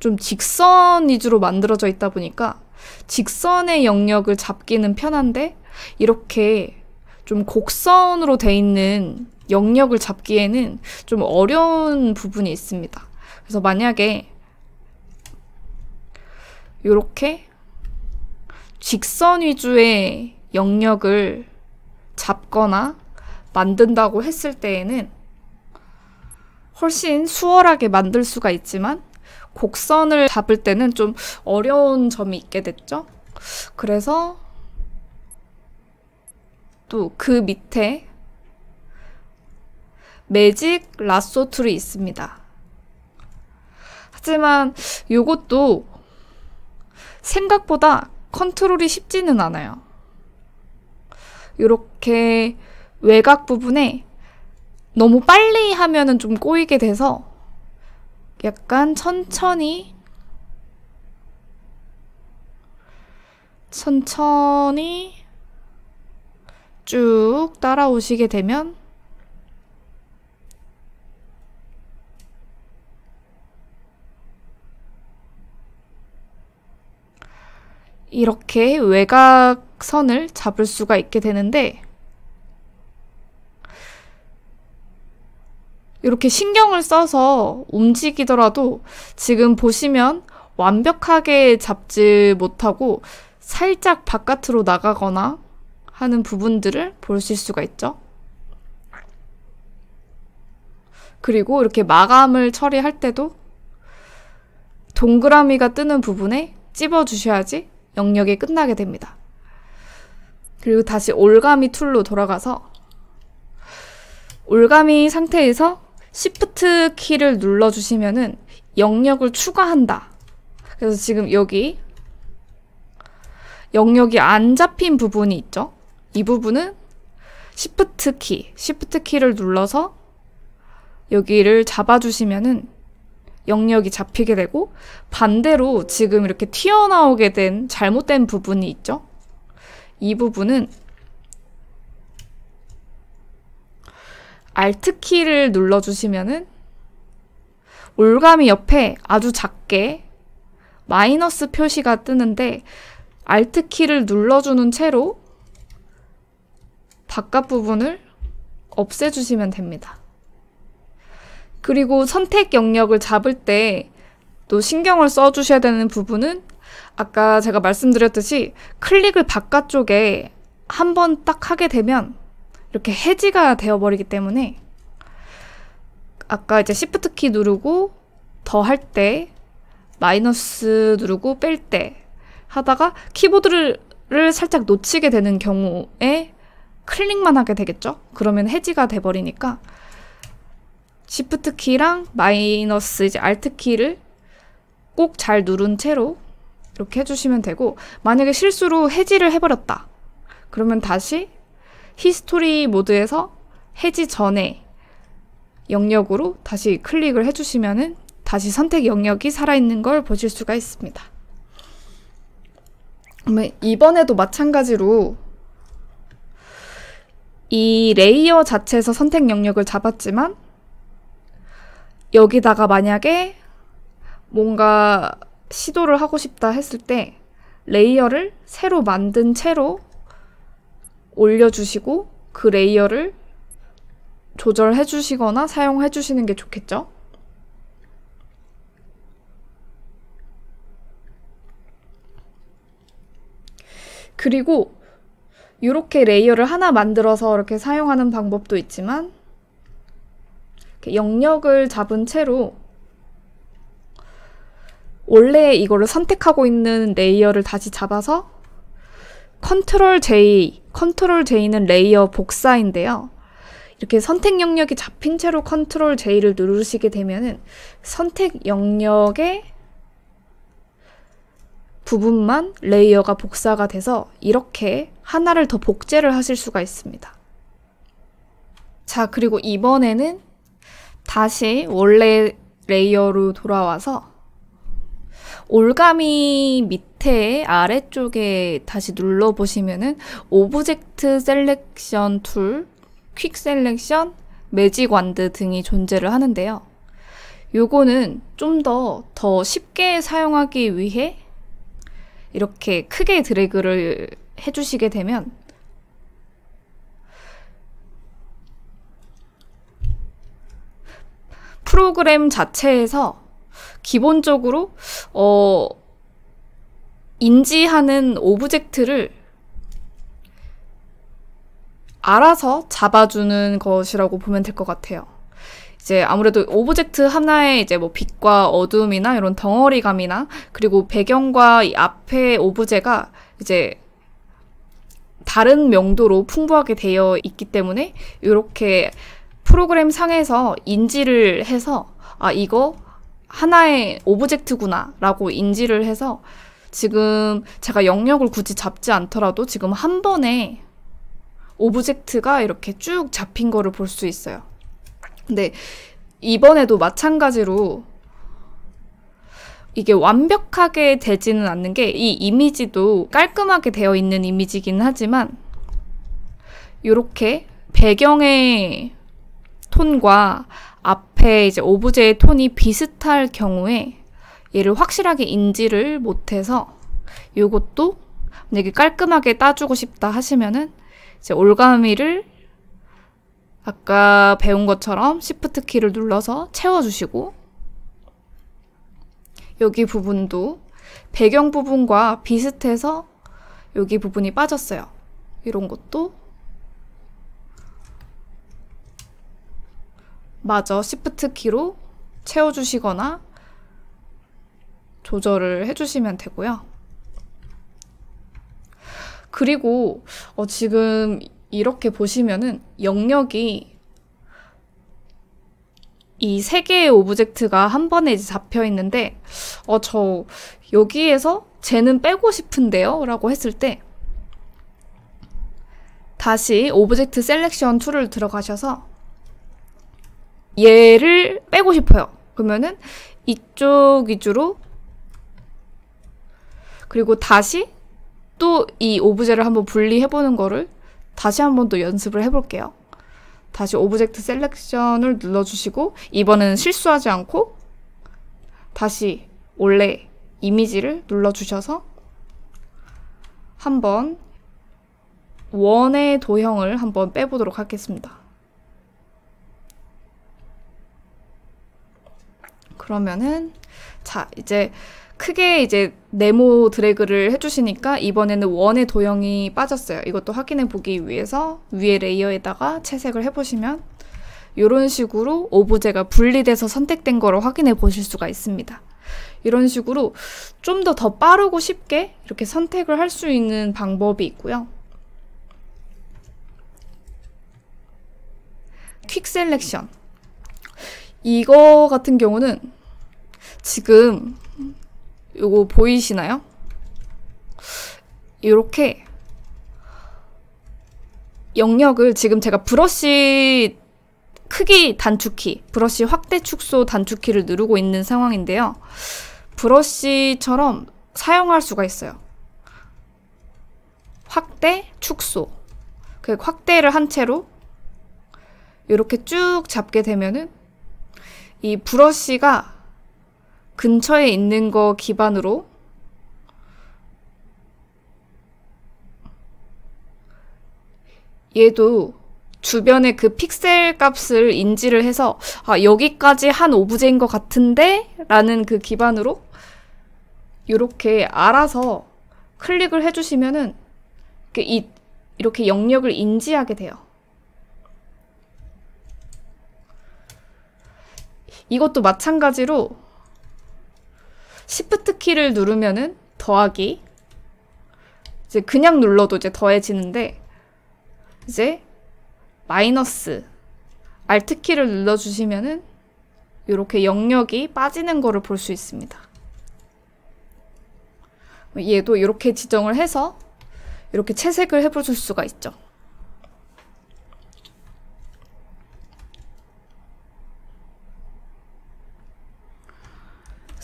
좀 직선 위주로 만들어져 있다 보니까 직선의 영역을 잡기는 편한데 이렇게 좀 곡선으로 돼 있는 영역을 잡기에는 좀 어려운 부분이 있습니다. 그래서 만약에 이렇게 직선 위주의 영역을 잡거나 만든다고 했을 때에는 훨씬 수월하게 만들 수가 있지만 곡선을 잡을 때는 좀 어려운 점이 있게 됐죠. 그래서 또 그 밑에 매직 라쏘 툴이 있습니다. 하지만 이것도 생각보다 컨트롤이 쉽지는 않아요. 이렇게 외곽 부분에 너무 빨리 하면은 좀 꼬이게 돼서 약간 천천히 천천히 쭉 따라오시게 되면 이렇게 외곽선을 잡을 수가 있게 되는데 이렇게 신경을 써서 움직이더라도 지금 보시면 완벽하게 잡지 못하고 살짝 바깥으로 나가거나 하는 부분들을 보실 수가 있죠. 그리고 이렇게 마감을 처리할 때도 동그라미가 뜨는 부분에 찝어 주셔야지 영역이 끝나게 됩니다. 그리고 다시 올가미 툴로 돌아가서 올가미 상태에서 Shift 키를 눌러주시면은 영역을 추가한다. 그래서 지금 여기 영역이 안 잡힌 부분이 있죠. 이 부분은 Shift 키, s h i 키를 눌러서 여기를 잡아주시면은 영역이 잡히게 되고 반대로 지금 이렇게 튀어나오게 된 잘못된 부분이 있죠. 이 부분은 Alt 키를 눌러주시면은 올가미 옆에 아주 작게 마이너스 표시가 뜨는데 Alt 키를 눌러주는 채로 바깥 부분을 없애주시면 됩니다. 그리고 선택 영역을 잡을 때 또 신경을 써주셔야 되는 부분은 아까 제가 말씀드렸듯이 클릭을 바깥쪽에 한 번 딱 하게 되면 이렇게 해지가 되어버리기 때문에 아까 이제 시프트 키 누르고 더 할 때 마이너스 누르고 뺄 때 하다가 키보드를 살짝 놓치게 되는 경우에 클릭만 하게 되겠죠? 그러면 해지가 돼버리니까 s 프트 키랑 마이너스 이제 a l 키를 꼭 잘 누른 채로 이렇게 해주시면 되고 만약에 실수로 해지를 해버렸다. 그러면 다시 히스토리 모드에서 해지 전에 영역으로 다시 클릭을 해주시면은 다시 선택 영역이 살아있는 걸 보실 수가 있습니다. 이번에도 마찬가지로 이 레이어 자체에서 선택 영역을 잡았지만 여기다가 만약에 뭔가 시도를 하고 싶다 했을 때 레이어를 새로 만든 채로 올려주시고 그 레이어를 조절해 주시거나 사용해 주시는 게 좋겠죠? 그리고 이렇게 레이어를 하나 만들어서 이렇게 사용하는 방법도 있지만 영역을 잡은 채로 원래 이거를 선택하고 있는 레이어를 다시 잡아서 컨트롤 J, 컨트롤 J는 레이어 복사인데요. 이렇게 선택 영역이 잡힌 채로 컨트롤 J를 누르시게 되면은 선택 영역의 부분만 레이어가 복사가 돼서 이렇게 하나를 더 복제를 하실 수가 있습니다. 자, 그리고 이번에는 다시 원래 레이어로 돌아와서 올가미 밑에 아래쪽에 다시 눌러보시면은 오브젝트 셀렉션 툴, 퀵 셀렉션, 매직 완드 등이 존재를 하는데요. 요거는 좀 더더 더 쉽게 사용하기 위해 이렇게 크게 드래그를 해주시게 되면 프로그램 자체에서 기본적으로 어 인지하는 오브젝트를 알아서 잡아주는 것이라고 보면 될 것 같아요. 이제 아무래도 오브젝트 하나에 이제 뭐 빛과 어둠이나 이런 덩어리감이나 그리고 배경과 이 앞에 오브제가 이제 다른 명도로 풍부하게 되어 있기 때문에 이렇게 프로그램 상에서 인지를 해서 아 이거 하나의 오브젝트구나라고 인지를 해서 지금 제가 영역을 굳이 잡지 않더라도 지금 한 번에 오브젝트가 이렇게 쭉 잡힌 거를 볼 수 있어요. 근데 이번에도 마찬가지로 이게 완벽하게 되지는 않는 게 이 이미지도 깔끔하게 되어 있는 이미지긴 하지만 이렇게 배경에 톤과 앞에 이제 오브제의 톤이 비슷할 경우에 얘를 확실하게 인지를 못해서 요것도 만약에 깔끔하게 따주고 싶다 하시면은 이제 올가미를 아까 배운 것처럼 시프트 키를 눌러서 채워주시고 여기 부분도 배경 부분과 비슷해서 여기 부분이 빠졌어요. 이런 것도 마저 시프트 키로 채워주시거나 조절을 해주시면 되고요. 그리고 어, 지금 이렇게 보시면은 영역이 이 세 개의 오브젝트가 한 번에 잡혀 있는데, 어, 저 여기에서 쟤는 빼고 싶은데요? 라고 했을 때, 다시 오브젝트 셀렉션 툴을 들어가셔서 얘를 빼고 싶어요. 그러면은 이쪽 위주로 그리고 다시 또 이 오브제를 한번 분리해보는 거를 다시 한번 또 연습을 해볼게요. 다시 오브젝트 셀렉션을 눌러주시고 이번에는 실수하지 않고 다시 원래 이미지를 눌러주셔서 한번 원의 도형을 한번 빼보도록 하겠습니다. 그러면은 자 이제 크게 이제 네모 드래그를 해주시니까 이번에는 원의 도형이 빠졌어요. 이것도 확인해 보기 위해서 위에 레이어에다가 채색을 해보시면 이런 식으로 오브제가 분리돼서 선택된 거를 확인해 보실 수가 있습니다. 이런 식으로 좀 더더 더 빠르고 쉽게 이렇게 선택을 할 수 있는 방법이 있고요. 퀵 셀렉션 이거 같은 경우는 지금 요거 보이시나요? 이렇게 영역을 지금 제가 브러쉬 크기 단축키, 브러쉬 확대 축소 단축키를 누르고 있는 상황인데요. 브러쉬처럼 사용할 수가 있어요. 확대, 축소. 그 확대를 한 채로 이렇게 쭉 잡게 되면은 이 브러쉬가 근처에 있는 거 기반으로 얘도 주변에그 픽셀 값을 인지를 해서 아, 여기까지 한 오브제인 것 같은데? 라는 그 기반으로 이렇게 알아서 클릭을 해주시면은 이렇게, 이, 이렇게 영역을 인지하게 돼요. 이것도 마찬가지로 시프트 키를 누르면은 더하기 이제 그냥 눌러도 이제 더해지는데 이제 마이너스 알트 키를 눌러주시면은 이렇게 영역이 빠지는 거를 볼 수 있습니다. 얘도 이렇게 지정을 해서 이렇게 채색을 해보실 수가 있죠.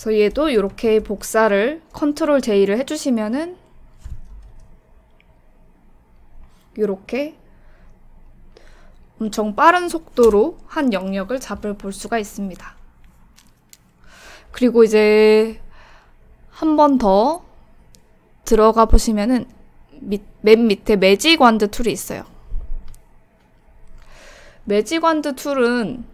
그래서 얘도 이렇게 복사를 컨트롤 J를 해주시면은 이렇게 엄청 빠른 속도로 한 영역을 잡을 볼 수가 있습니다. 그리고 이제 한 번 더 들어가 보시면은 밑, 맨 밑에 매직완드 툴이 있어요. 매직완드 툴은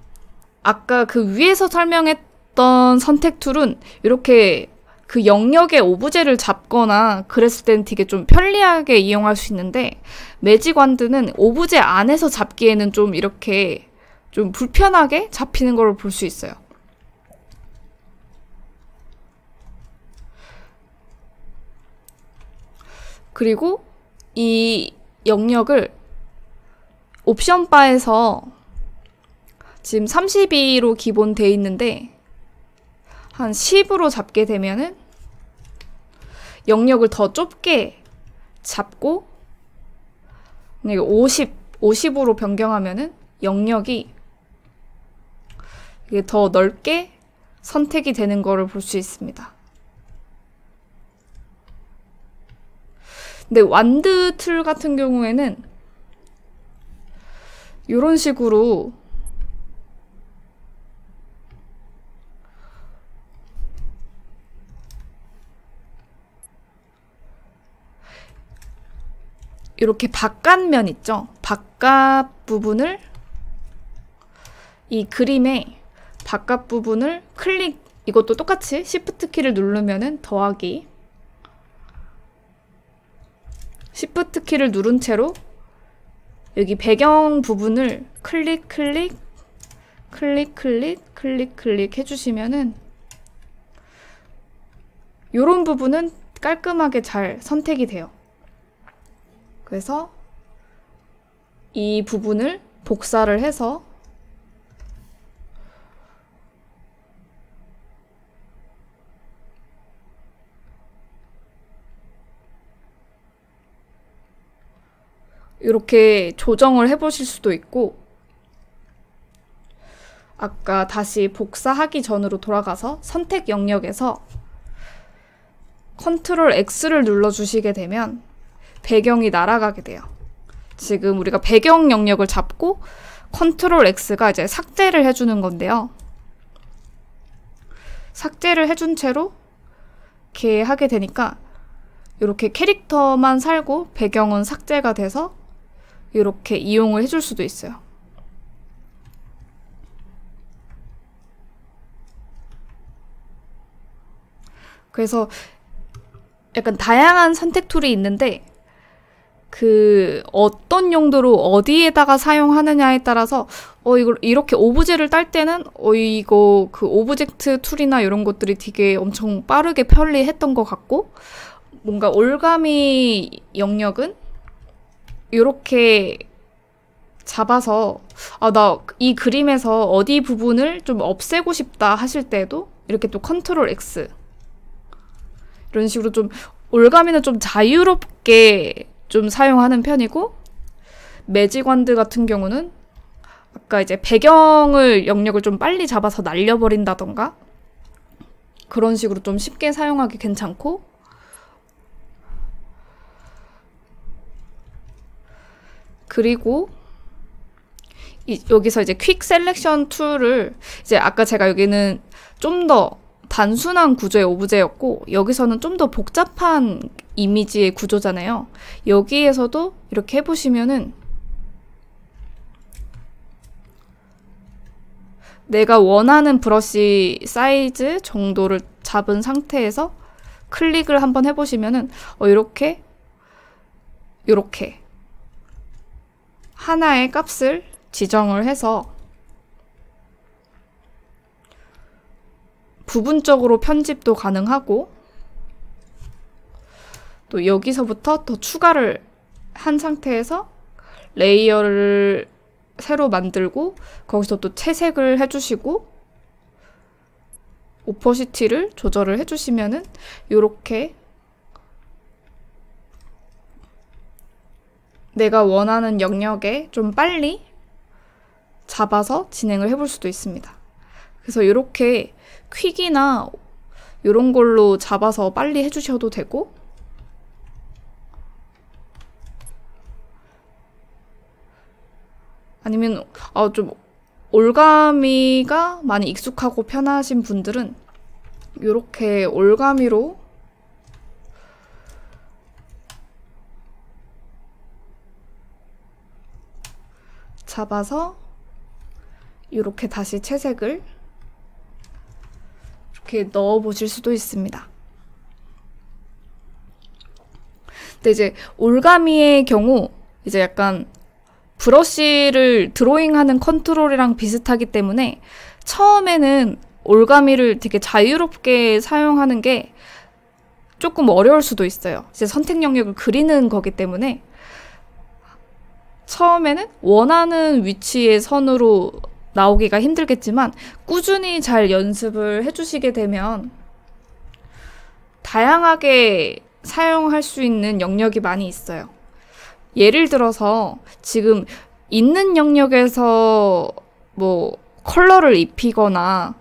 아까 그 위에서 설명했 던 어떤 선택 툴은 이렇게 그 영역의 오브제를 잡거나 그랬을 때는 되게 좀 편리하게 이용할 수 있는데 매직완드는 오브제 안에서 잡기에는 좀 이렇게 좀 불편하게 잡히는 걸 볼 수 있어요. 그리고 이 영역을 옵션 바에서 지금 32로 기본 돼 있는데 한 10으로 잡게 되면은 영역을 더 좁게 잡고 50, 50으로 변경하면은 영역이 이게 더 넓게 선택이 되는 거를 볼 수 있습니다. 근데 완드 툴 같은 경우에는 이런 식으로 이렇게 바깥면 있죠? 바깥 부분을 이 그림의 바깥 부분을 클릭 이것도 똑같이 Shift 키를 누르면은 더하기 Shift 키를 누른 채로 여기 배경 부분을 클릭 클릭 클릭 클릭 클릭 클릭 해주시면은 이런 부분은 깔끔하게 잘 선택이 돼요. 그래서 이 부분을 복사를 해서 이렇게 조정을 해보실 수도 있고 아까 다시 복사하기 전으로 돌아가서 선택 영역에서 Ctrl X를 눌러주시게 되면 배경이 날아가게 돼요. 지금 우리가 배경 영역을 잡고 컨트롤 X가 이제 삭제를 해주는 건데요. 삭제를 해준 채로 이렇게 하게 되니까 이렇게 캐릭터만 살고 배경은 삭제가 돼서 이렇게 이용을 해줄 수도 있어요. 그래서 약간 다양한 선택 툴이 있는데 그 어떤 용도로 어디에다가 사용하느냐에 따라서 어 이걸 이렇게 오브제를 딸 때는 어 이거 그 오브젝트 툴이나 이런 것들이 되게 엄청 빠르게 편리했던 것 같고 뭔가 올가미 영역은 이렇게 잡아서 아 나 이 그림에서 어디 부분을 좀 없애고 싶다 하실 때도 이렇게 또 컨트롤 X 이런 식으로 좀 올가미는 좀 자유롭게 좀 사용하는 편이고 매직원드 같은 경우는 아까 이제 배경을 영역을 좀 빨리 잡아서 날려버린다던가 그런 식으로 좀 쉽게 사용하기 괜찮고 그리고 이, 여기서 이제 퀵 셀렉션 툴을 이제 아까 제가 여기는 좀더 단순한 구조의 오브제였고 여기서는 좀 더 복잡한 이미지의 구조잖아요. 여기에서도 이렇게 해보시면은 내가 원하는 브러쉬 사이즈 정도를 잡은 상태에서 클릭을 한번 해보시면은 어, 이렇게 이렇게 하나의 값을 지정을 해서 부분적으로 편집도 가능하고 또 여기서부터 더 추가를 한 상태에서 레이어를 새로 만들고 거기서 또 채색을 해주시고 오퍼시티를 조절을 해주시면은 이렇게 내가 원하는 영역에 좀 빨리 잡아서 진행을 해볼 수도 있습니다. 그래서 이렇게 퀵이나 이런 걸로 잡아서 빨리 해주셔도 되고 아니면 아, 좀 올가미가 많이 익숙하고 편하신 분들은 이렇게 올가미로 잡아서 이렇게 다시 채색을 그렇게 넣어 보실 수도 있습니다. 근데 이제 올가미의 경우 이제 약간 브러쉬를 드로잉하는 컨트롤이랑 비슷하기 때문에 처음에는 올가미를 되게 자유롭게 사용하는 게 조금 어려울 수도 있어요. 이제 선택 영역을 그리는 거기 때문에 처음에는 원하는 위치의 선으로 나오기가 힘들겠지만 꾸준히 잘 연습을 해주시게 되면 다양하게 사용할 수 있는 영역이 많이 있어요. 예를 들어서 지금 있는 영역에서 뭐 컬러를 입히거나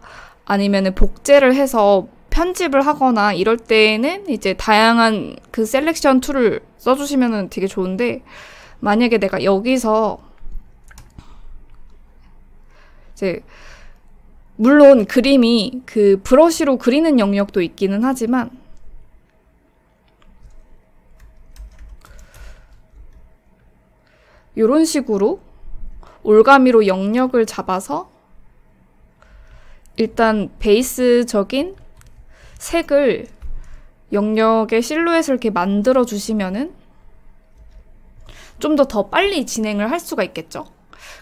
아니면 복제를 해서 편집을 하거나 이럴 때에는 이제 다양한 그 셀렉션 툴을 써주시면 되게 좋은데 만약에 내가 여기서 이제 물론 그림이 그 브러쉬로 그리는 영역도 있기는 하지만 이런 식으로 올가미로 영역을 잡아서 일단 베이스적인 색을 영역의 실루엣을 이렇게 만들어 주시면은 좀 더더 더 빨리 진행을 할 수가 있겠죠.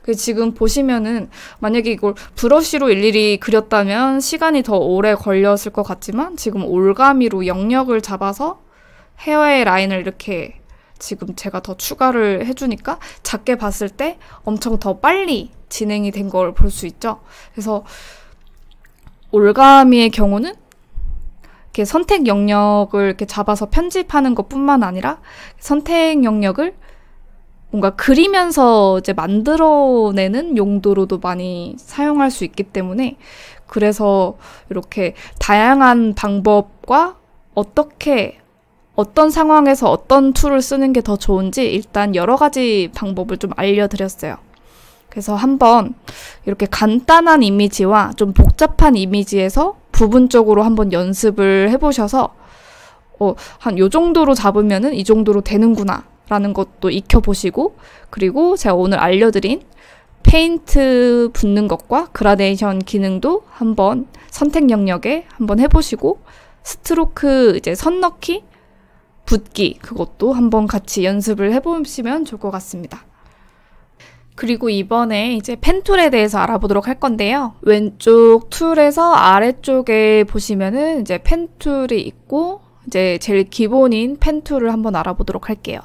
그 지금 보시면은 만약에 이걸 브러쉬로 일일이 그렸다면 시간이 더 오래 걸렸을 것 같지만 지금 올가미로 영역을 잡아서 헤어의 라인을 이렇게 지금 제가 더 추가를 해주니까 작게 봤을 때 엄청 더 빨리 진행이 된 걸 볼 수 있죠. 그래서 올가미의 경우는 이렇게 선택 영역을 이렇게 잡아서 편집하는 것 뿐만 아니라 선택 영역을 뭔가 그리면서 이제 만들어내는 용도로도 많이 사용할 수 있기 때문에 그래서 이렇게 다양한 방법과 어떻게 어떤 상황에서 어떤 툴을 쓰는 게 더 좋은지 일단 여러 가지 방법을 좀 알려드렸어요. 그래서 한번 이렇게 간단한 이미지와 좀 복잡한 이미지에서 부분적으로 한번 연습을 해보셔서 어, 한 요 정도로 잡으면은 이 정도로 되는구나 라는 것도 익혀보시고 그리고 제가 오늘 알려드린 페인트 붙는 것과 그라데이션 기능도 한번 선택 영역에 한번 해보시고 스트로크 이제 선 넣기 붓기 그것도 한번 같이 연습을 해보시면 좋을 것 같습니다. 그리고 이번에 이제 펜툴에 대해서 알아보도록 할 건데요. 왼쪽 툴에서 아래쪽에 보시면은 이제 펜툴이 있고 이제 제일 기본인 펜툴을 한번 알아보도록 할게요.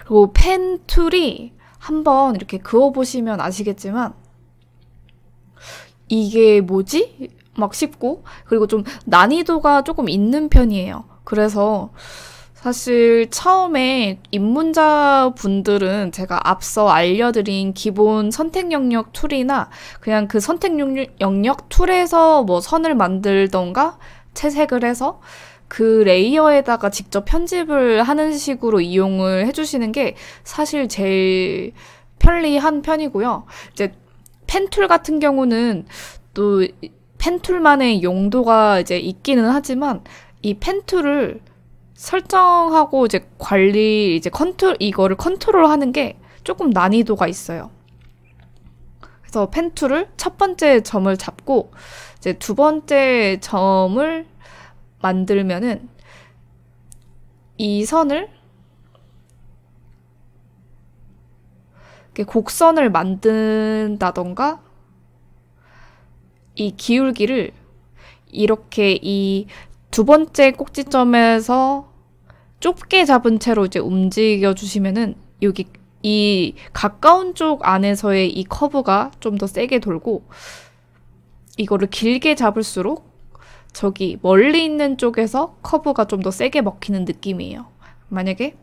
그리고 펜 툴이 한번 이렇게 그어보시면 아시겠지만 이게 뭐지? 막쉽고 그리고 좀 난이도가 조금 있는 편이에요. 그래서 사실 처음에 입문자 분들은 제가 앞서 알려드린 기본 선택 영역 툴이나 그냥 그 선택 영역 툴에서 뭐 선을 만들던가 채색을 해서 그 레이어에다가 직접 편집을 하는 식으로 이용을 해주시는 게 사실 제일 편리한 편이고요. 이제 펜툴 같은 경우는 또 펜툴만의 용도가 이제 있기는 하지만 이 펜툴을 설정하고 이제 관리 이제 컨트 이거를 컨트롤하는 게 조금 난이도가 있어요. 그래서 펜툴을 첫 번째 점을 잡고 이제 두 번째 점을 만들면은 이 선을 곡선을 만든다던가 이 기울기를 이렇게 이 두 번째 꼭지점에서 좁게 잡은 채로 이제 움직여 주시면은 여기 이 가까운 쪽 안에서의 이 커브가 좀 더 세게 돌고 이거를 길게 잡을수록 저기 멀리 있는 쪽에서 커브가 좀 더 세게 먹히는 느낌이에요. 만약에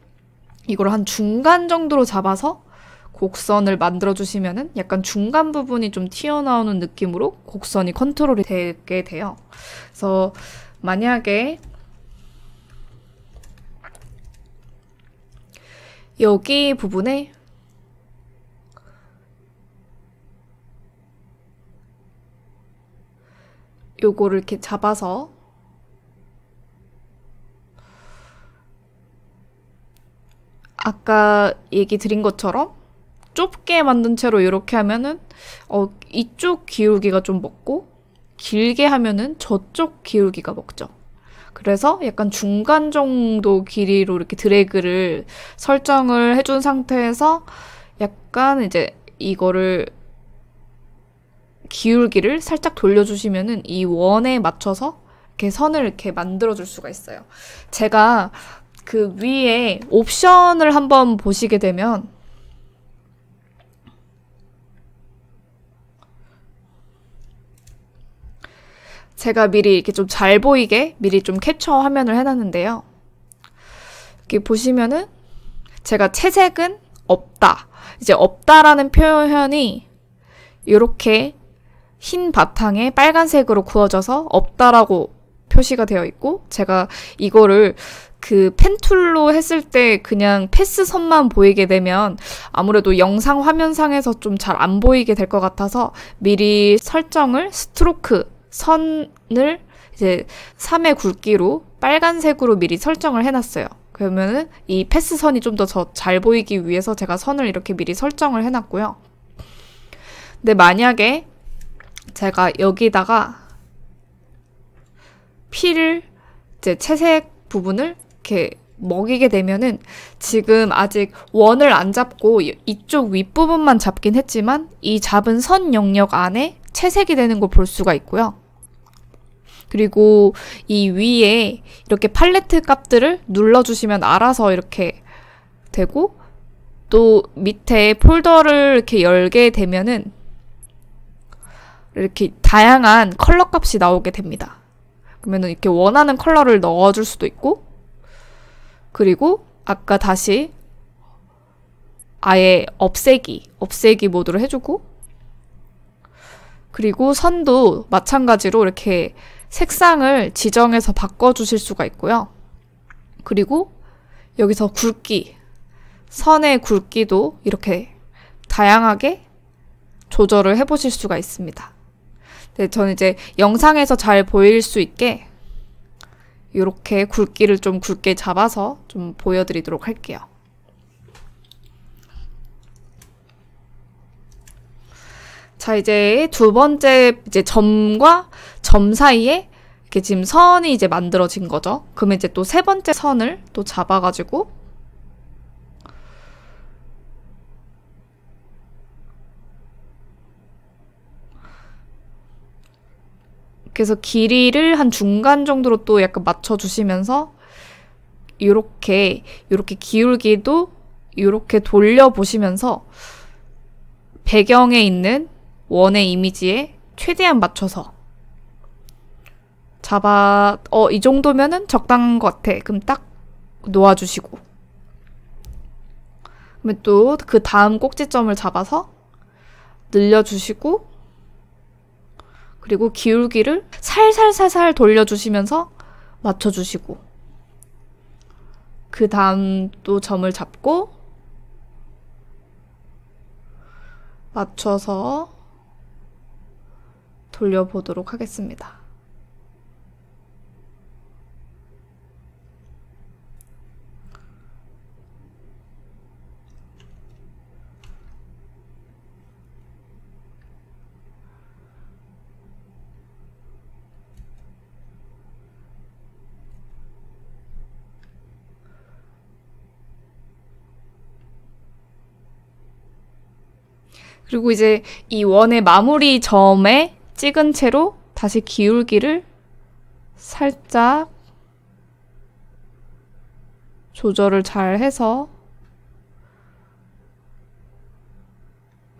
이걸 한 중간 정도로 잡아서 곡선을 만들어주시면은 약간 중간 부분이 좀 튀어나오는 느낌으로 곡선이 컨트롤이 되게 돼요. 그래서 만약에 여기 부분에 요거를 이렇게 잡아서 아까 얘기 드린 것처럼 좁게 만든 채로 이렇게 하면은 어, 이쪽 기울기가 좀 먹고 길게 하면은 저쪽 기울기가 먹죠. 그래서 약간 중간 정도 길이로 이렇게 드래그를 설정을 해준 상태에서 약간 이제 이거를 기울기를 살짝 돌려주시면은 이 원에 맞춰서 이렇게 선을 이렇게 만들어줄 수가 있어요. 제가 그 위에 옵션을 한번 보시게 되면 제가 미리 이렇게 좀 잘 보이게 미리 좀 캡처 화면을 해놨는데요. 이렇게 보시면은 제가 채색은 없다. 이제 없다라는 표현이 이렇게 흰 바탕에 빨간색으로 구워져서 없다라고 표시가 되어 있고 제가 이거를 그 펜툴로 했을 때 그냥 패스선만 보이게 되면 아무래도 영상 화면상에서 좀 잘 안 보이게 될 것 같아서 미리 설정을 스트로크 선을 이제 3의 굵기로 빨간색으로 미리 설정을 해놨어요. 그러면은 이 패스선이 좀 더 잘 보이기 위해서 제가 선을 이렇게 미리 설정을 해놨고요. 근데 만약에 제가 여기다가 피를 이제 채색 부분을 이렇게 먹이게 되면은 지금 아직 원을 안 잡고 이쪽 윗부분만 잡긴 했지만 이 잡은 선 영역 안에 채색이 되는 걸 볼 수가 있고요. 그리고 이 위에 이렇게 팔레트 값들을 눌러주시면 알아서 이렇게 되고 또 밑에 폴더를 이렇게 열게 되면은 이렇게 다양한 컬러 값이 나오게 됩니다. 그러면 이렇게 원하는 컬러를 넣어줄 수도 있고, 그리고 아까 다시 아예 없애기, 없애기 모드로 해주고, 그리고 선도 마찬가지로 이렇게 색상을 지정해서 바꿔주실 수가 있고요. 그리고 여기서 굵기, 선의 굵기도 이렇게 다양하게 조절을 해보실 수가 있습니다. 네, 저는 이제 영상에서 잘 보일 수 있게 이렇게 굵기를 좀 굵게 잡아서 좀 보여드리도록 할게요. 자, 이제 두 번째 이제 점과 점 사이에 이렇게 지금 선이 이제 만들어진 거죠. 그러면 이제 또 세 번째 선을 또 잡아가지고 그래서 길이를 한 중간 정도로 또 약간 맞춰주시면서 이렇게 이렇게 기울기도 이렇게 돌려보시면서 배경에 있는 원의 이미지에 최대한 맞춰서 잡아 어 이 정도면은 적당한 것 같아 그럼 딱 놓아주시고 그러면 또그 다음 꼭지점을 잡아서 늘려주시고 그리고 기울기를 살살살살 돌려주시면서 맞춰주시고 그 다음 또 점을 잡고 맞춰서 돌려보도록 하겠습니다. 그리고 이제 이 원의 마무리 점에 찍은 채로 다시 기울기를 살짝 조절을 잘 해서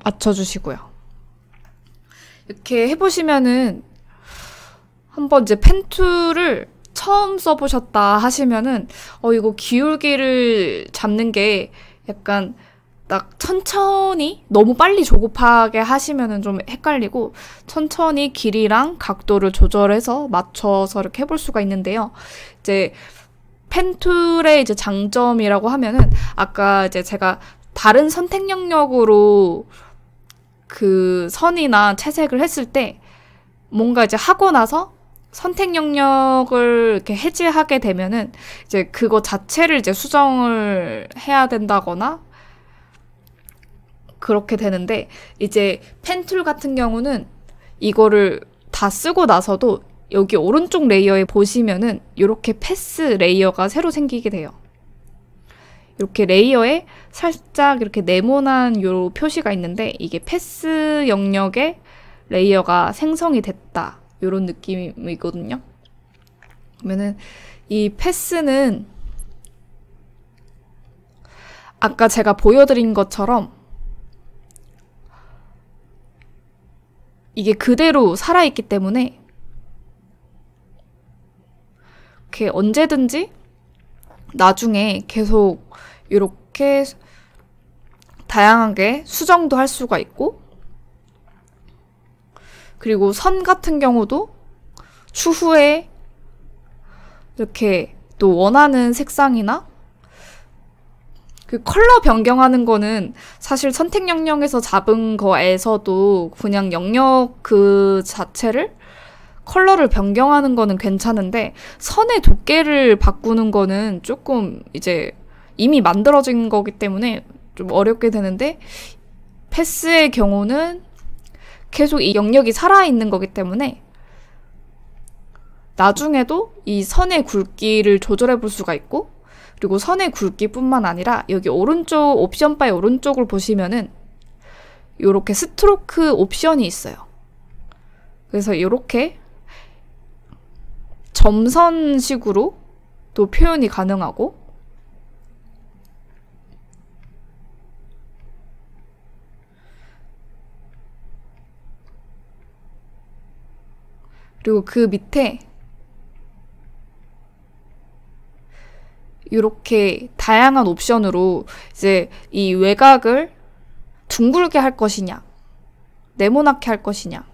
맞춰주시고요. 이렇게 해보시면은 한번 이제 펜툴을 처음 써보셨다 하시면은 어 이거 기울기를 잡는 게 약간 딱 천천히 너무 빨리 조급하게 하시면은 좀 헷갈리고 천천히 길이랑 각도를 조절해서 맞춰서 이렇게 해볼 수가 있는데요. 이제 펜툴의 이제 장점이라고 하면은 아까 이제 제가 다른 선택 영역으로 그 선이나 채색을 했을 때 뭔가 이제 하고 나서 선택 영역을 이렇게 해제하게 되면은 이제 그거 자체를 이제 수정을 해야 된다거나 그렇게 되는데 이제 펜툴 같은 경우는 이거를 다 쓰고 나서도 여기 오른쪽 레이어에 보시면은 이렇게 패스 레이어가 새로 생기게 돼요. 이렇게 레이어에 살짝 이렇게 네모난 요 표시가 있는데 이게 패스 영역에 레이어가 생성이 됐다. 이런 느낌이거든요. 그러면은 이 패스는 아까 제가 보여드린 것처럼 이게 그대로 살아있기 때문에 이렇게 언제든지 나중에 계속 이렇게 다양하게 수정도 할 수가 있고 그리고 선 같은 경우도 추후에 이렇게 또 원하는 색상이나 그 컬러 변경하는 거는 사실 선택 영역에서 잡은 거에서도 그냥 영역 그 자체를 컬러를 변경하는 거는 괜찮은데 선의 두께를 바꾸는 거는 조금 이제 이미 만들어진 거기 때문에 좀 어렵게 되는데 패스의 경우는 계속 이 영역이 살아있는 거기 때문에 나중에도 이 선의 굵기를 조절해 볼 수가 있고 그리고 선의 굵기뿐만 아니라 여기 오른쪽 옵션 바의 오른쪽을 보시면은 이렇게 스트로크 옵션이 있어요. 그래서 이렇게 점선식으로 또 표현이 가능하고 그리고 그 밑에 이렇게 다양한 옵션으로 이제 이 외곽을 둥글게 할 것이냐, 네모나게 할 것이냐,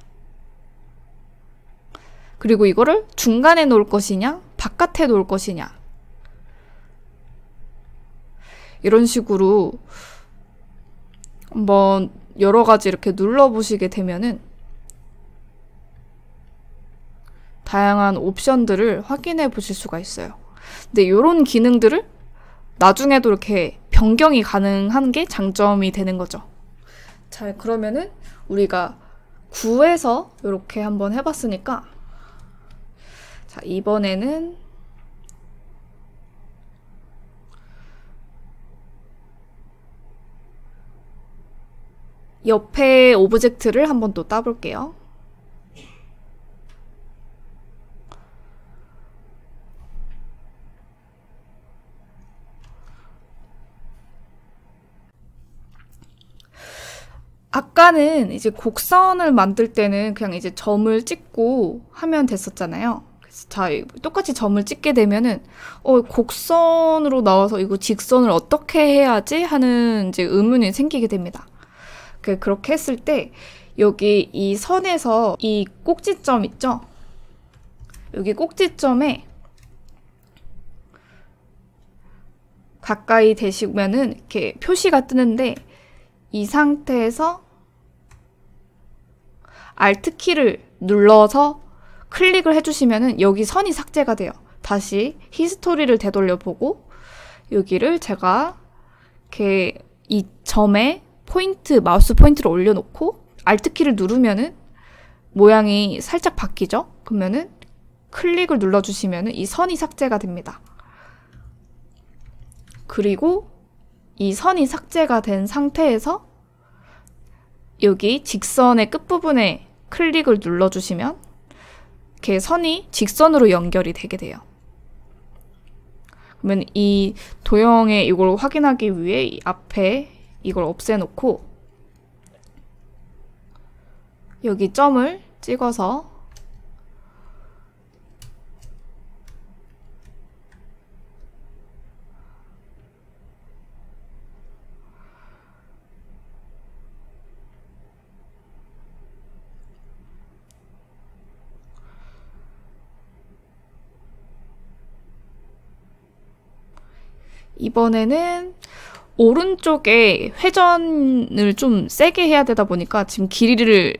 그리고 이거를 중간에 놓을 것이냐, 바깥에 놓을 것이냐. 이런 식으로 한번 여러 가지 이렇게 눌러보시게 되면은 다양한 옵션들을 확인해 보실 수가 있어요. 근데 이런 기능들을 나중에도 이렇게 변경이 가능한 게 장점이 되는 거죠. 자, 그러면은 우리가 9에서 이렇게 한번 해봤으니까 자 이번에는 옆에 오브젝트를 한번 또 따볼게요. 아까는 이제 곡선을 만들 때는 그냥 이제 점을 찍고 하면 됐었잖아요. 그래서 자, 똑같이 점을 찍게 되면은, 어, 곡선으로 나와서 이거 직선을 어떻게 해야지? 하는 이제 의문이 생기게 됩니다. 그, 그렇게 했을 때, 여기 이 선에서 이 꼭지점 있죠? 여기 꼭지점에 가까이 되시면은 이렇게 표시가 뜨는데, 이 상태에서 Alt 키를 눌러서 클릭을 해주시면 여기 선이 삭제가 돼요. 다시 히스토리를 되돌려 보고 여기를 제가 이렇게 이 점에 포인트 마우스 포인트를 올려놓고 Alt 키를 누르면은 모양이 살짝 바뀌죠. 그러면은 클릭을 눌러주시면이 선이 삭제가 됩니다. 그리고 이 선이 삭제가 된 상태에서 여기 직선의 끝부분에 클릭을 눌러주시면 이렇게 선이 직선으로 연결이 되게 돼요. 그러면 이도형에 이걸 확인하기 위해 이 앞에 이걸 없애놓고 여기 점을 찍어서 이번에는 오른쪽에 회전을 좀 세게 해야 되다 보니까 지금 길이를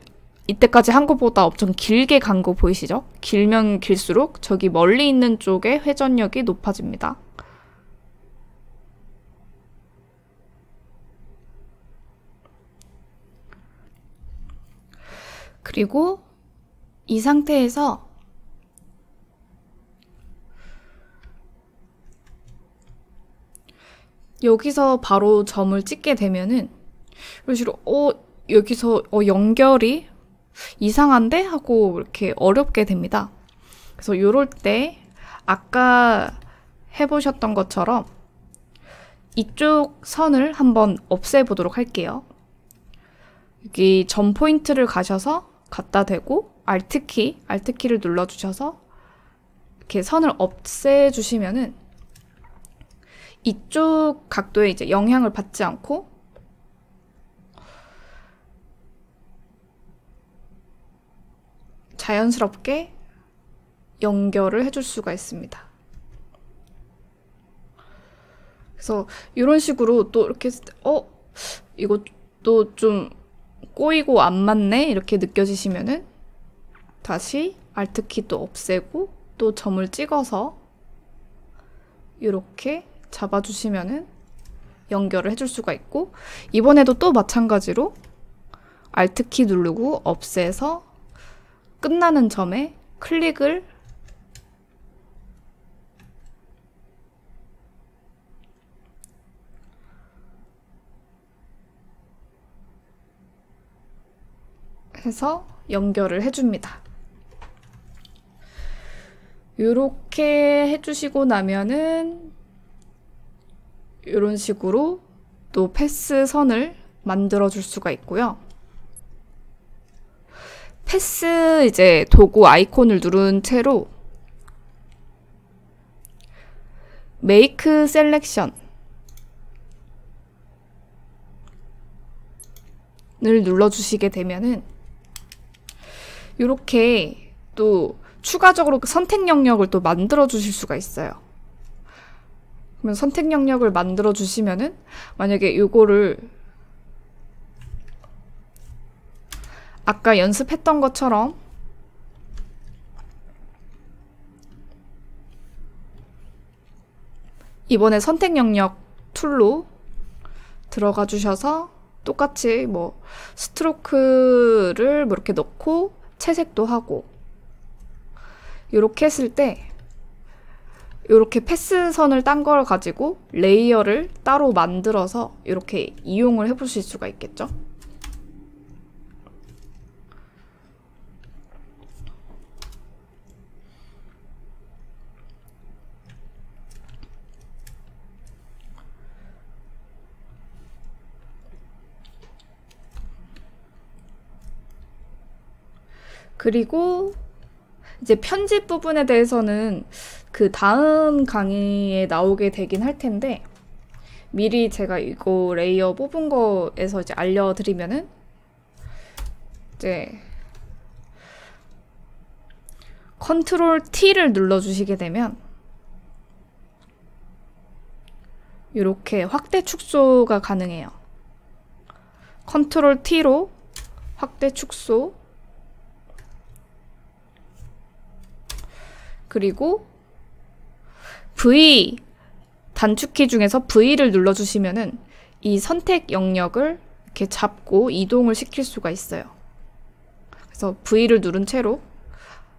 이때까지 한 것보다 엄청 길게 간 거 보이시죠? 길면 길수록 저기 멀리 있는 쪽에 회전력이 높아집니다. 그리고 이 상태에서 여기서 바로 점을 찍게 되면은 이런 로어 여기서 어 연결이 이상한데 하고 이렇게 어렵게 됩니다. 그래서 요럴 때 아까 해보셨던 것처럼 이쪽 선을 한번 없애보도록 할게요. 여기 점 포인트를 가셔서 갖다 대고 Alt키, Alt키를 눌러주셔서 이렇게 선을 없애주시면은 이쪽 각도에 이제 영향을 받지 않고 자연스럽게 연결을 해줄 수가 있습니다. 그래서 이런 식으로 또 이렇게 어 이것도 좀 꼬이고 안 맞네 이렇게 느껴지시면은 다시 알트키도 없애고 또 점을 찍어서 이렇게 잡아주시면은 연결을 해 줄 수가 있고 이번에도 또 마찬가지로 Alt키 누르고 없애서 끝나는 점에 클릭을 해서 연결을 해줍니다. 이렇게 해주시고 나면은 이런 식으로 또 패스 선을 만들어 줄 수가 있고요. 패스 이제 도구 아이콘을 누른 채로 메이크 셀렉션을 눌러 주시게 되면은 이렇게 또 추가적으로 선택 영역을 또 만들어 주실 수가 있어요. 그러면 선택 영역을 만들어 주시면은 만약에 요거를 아까 연습했던 것처럼 이번에 선택 영역 툴로 들어가 주셔서 똑같이 뭐 스트로크를 뭐 이렇게 넣고 채색도 하고 이렇게 했을 때 이렇게 패스선을 딴 걸 가지고 레이어를 따로 만들어서 이렇게 이용을 해보실 수가 있겠죠. 그리고 이제 편집 부분에 대해서는 그 다음 강의에 나오게 되긴 할 텐데 미리 제가 이거 레이어 뽑은 거에서 이제 알려드리면은 이제 컨트롤 T를 눌러주시게 되면 이렇게 확대 축소가 가능해요. 컨트롤 T로 확대 축소 그리고 V 단축키 중에서 V를 눌러주시면은 이 선택 영역을 이렇게 잡고 이동을 시킬 수가 있어요. 그래서 V를 누른 채로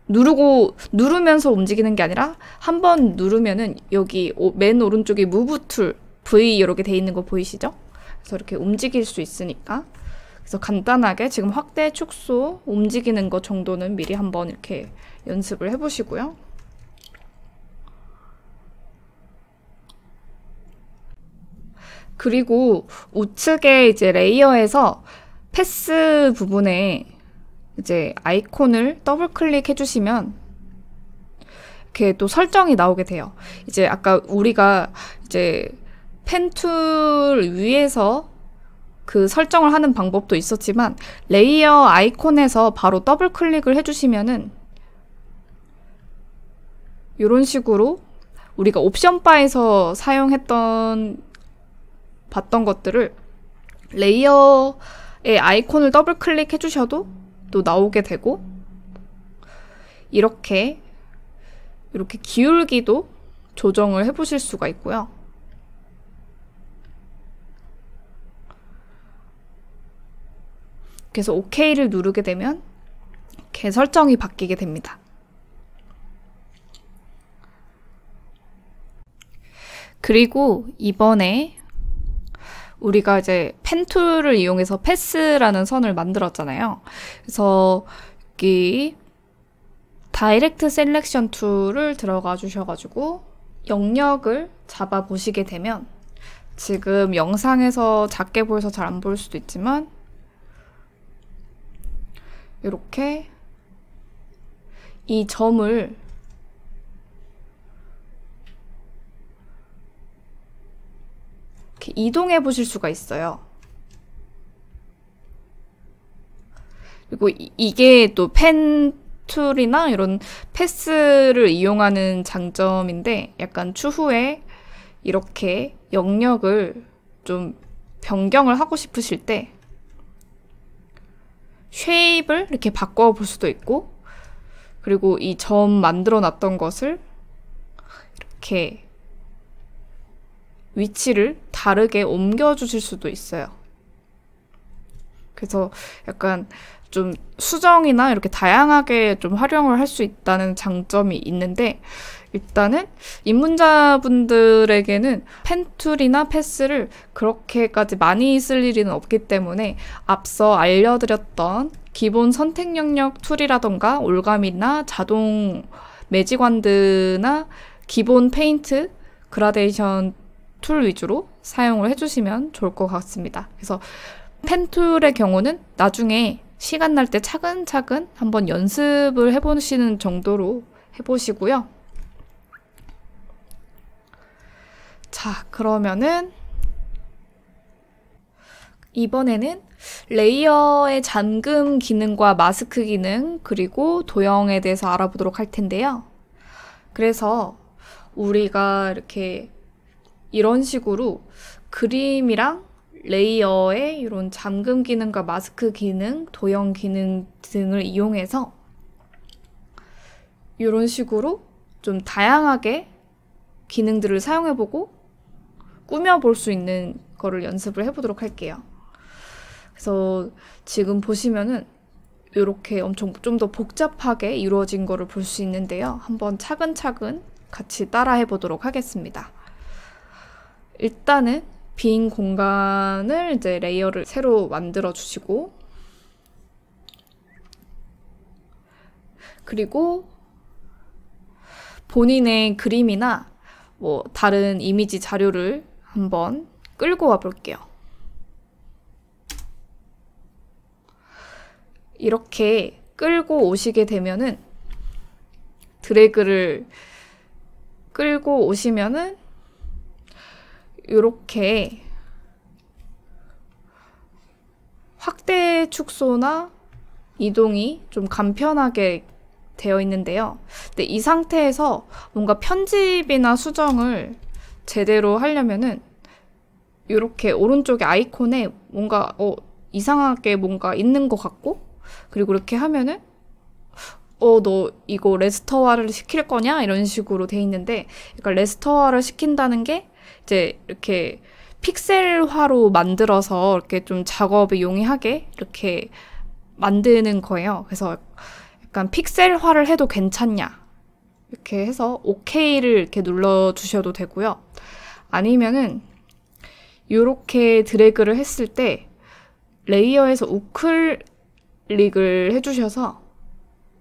누르고 누르면서 움직이는 게 아니라 한 번 누르면은 여기 맨 오른쪽에 무브 툴 V 이렇게 돼 있는 거 보이시죠? 그래서 이렇게 움직일 수 있으니까 그래서 간단하게 지금 확대, 축소, 움직이는 것 정도는 미리 한번 이렇게 연습을 해보시고요. 그리고 우측에 이제 레이어에서 패스 부분에 이제 아이콘을 더블 클릭해 주시면 이렇게 또 설정이 나오게 돼요. 이제 아까 우리가 이제 펜 툴 위에서 그 설정을 하는 방법도 있었지만 레이어 아이콘에서 바로 더블 클릭을 해주시면은 이런 식으로 우리가 옵션 바에서 사용했던 봤던 것들을 레이어의 아이콘을 더블 클릭해 주셔도 또 나오게 되고 이렇게 이렇게 기울기도 조정을 해 보실 수가 있고요. 그래서 OK를 누르게 되면 이렇게 설정이 바뀌게 됩니다. 그리고 이번에 우리가 이제 펜툴을 이용해서 패스라는 선을 만들었잖아요. 그래서 여기 다이렉트 셀렉션 툴을 들어가 주셔가지고 영역을 잡아 보시게 되면 지금 영상에서 작게 보여서 잘 안 보일 수도 있지만 이렇게 이 점을 이렇게 이동해 보실 수가 있어요. 그리고 이, 게또 펜 툴이나 이런 패스를 이용하는 장점인데 약간 추후에 이렇게 영역을 좀 변경을 하고 싶으실 때 쉐입을 이렇게 바꿔 볼 수도 있고 그리고 이 점 만들어 놨던 것을 이렇게 위치를 다르게 옮겨주실 수도 있어요. 그래서 약간 좀 수정이나 이렇게 다양하게 좀 활용을 할 수 있다는 장점이 있는데 일단은 입문자분들에게는 펜툴이나 패스를 그렇게까지 많이 쓸 일은 없기 때문에 앞서 알려드렸던 기본 선택 영역 툴이라던가 올감이나 자동 매직완드나 기본 페인트 그라데이션 툴 위주로 사용을 해주시면 좋을 것 같습니다. 그래서 펜툴의 경우는 나중에 시간 날 때 차근차근 한번 연습을 해보시는 정도로 해보시고요. 자, 그러면은 이번에는 레이어의 잠금 기능과 마스크 기능 그리고 도형에 대해서 알아보도록 할 텐데요. 그래서 우리가 이렇게 이런 식으로 그림이랑 레이어의 이런 잠금 기능과 마스크 기능, 도형 기능 등을 이용해서 이런 식으로 좀 다양하게 기능들을 사용해보고 꾸며볼 수 있는 거를 연습을 해보도록 할게요. 그래서 지금 보시면은 이렇게 엄청 좀 더 복잡하게 이루어진 거를 볼 수 있는데요. 한번 차근차근 같이 따라해 보도록 하겠습니다. 일단은 빈 공간을 이제 레이어를 새로 만들어 주시고 그리고 본인의 그림이나 뭐 다른 이미지 자료를 한번 끌고 와 볼게요. 이렇게 끌고 오시게 되면은 드래그를 끌고 오시면은 이렇게 확대 축소나 이동이 좀 간편하게 되어 있는데요. 근데 이 상태에서 뭔가 편집이나 수정을 제대로 하려면은 이렇게 오른쪽에 아이콘에 뭔가 어, 이상하게 뭔가 있는 것 같고 그리고 이렇게 하면은 어 너 이거 레스터화를 시킬 거냐 이런 식으로 돼 있는데 그러니까 레스터화를 시킨다는 게 이제 이렇게 픽셀화로 만들어서 이렇게 좀 작업이 용이하게 이렇게 만드는 거예요. 그래서 약간 픽셀화를 해도 괜찮냐 이렇게 해서 OK를 이렇게 눌러 주셔도 되고요. 아니면은 이렇게 드래그를 했을 때 레이어에서 우클릭을 해주셔서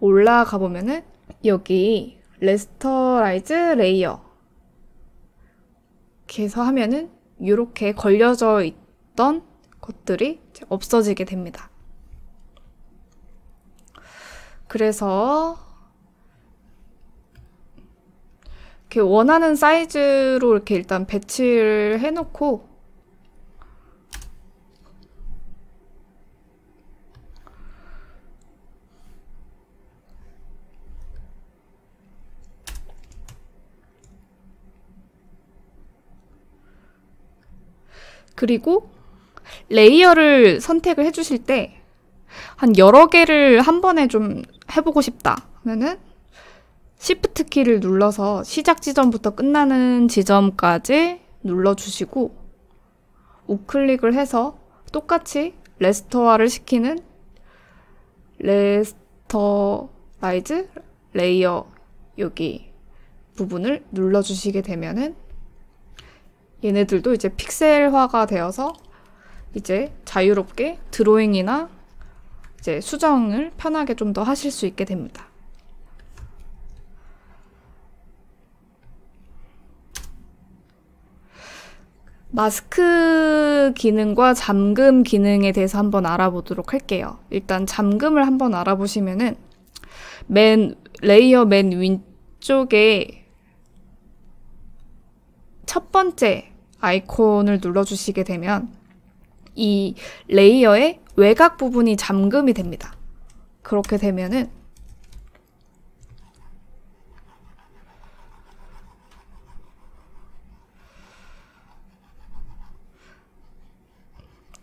올라가 보면은 여기 레스터라이즈 레이어 이렇게 해서 하면은 이렇게 걸려져 있던 것들이 없어지게 됩니다. 그래서 이렇게 원하는 사이즈로 이렇게 일단 배치를 해놓고 그리고 레이어를 선택을 해주실 때 한 여러 개를 한 번에 좀 해보고 싶다 하면은 시프트 키를 눌러서 시작 지점부터 끝나는 지점까지 눌러주시고 우클릭을 해서 똑같이 레스토어를 시키는 레스터라이즈 레이어 여기 부분을 눌러주시게 되면은 얘네들도 이제 픽셀화가 되어서 이제 자유롭게 드로잉이나 이제 수정을 편하게 좀 더 하실 수 있게 됩니다. 마스크 기능과 잠금 기능에 대해서 한번 알아보도록 할게요. 일단 잠금을 한번 알아보시면은 맨 레이어 맨위쪽에첫 번째 아이콘을 눌러주시게 되면 이 레이어의 외곽 부분이 잠금이 됩니다. 그렇게 되면은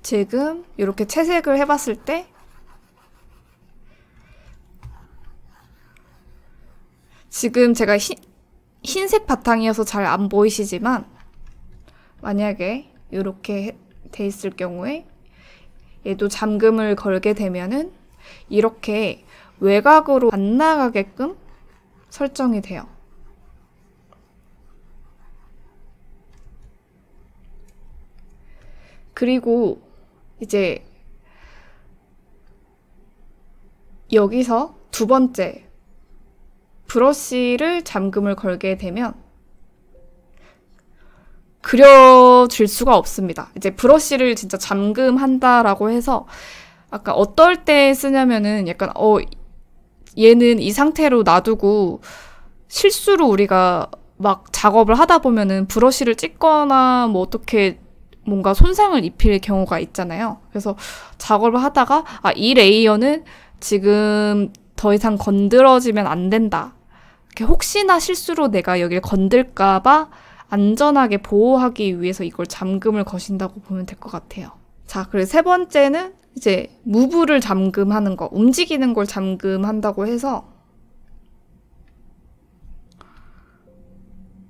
지금 이렇게 채색을 해봤을 때 지금 제가 흰, 흰색 바탕이어서 잘 안 보이시지만 만약에 이렇게 돼 있을 경우에 얘도 잠금을 걸게 되면은 이렇게 외곽으로 안 나가게끔 설정이 돼요. 그리고 이제 여기서 두 번째 브러쉬를 잠금을 걸게 되면 그려질 수가 없습니다. 이제 브러쉬를 진짜 잠금한다라고 해서 아까 어떨 때 쓰냐면은 약간 어 얘는 이 상태로 놔두고 실수로 우리가 막 작업을 하다 보면은 브러쉬를 찍거나 뭐 어떻게 뭔가 손상을 입힐 경우가 있잖아요. 그래서 작업을 하다가 아, 이 레이어는 지금 더 이상 건드러지면 안 된다. 혹시나 실수로 내가 여기를 건들까봐 안전하게 보호하기 위해서 이걸 잠금을 거신다고 보면 될 것 같아요. 자, 그리고 세 번째는 이제 무브를 잠금하는 거, 움직이는 걸 잠금한다고 해서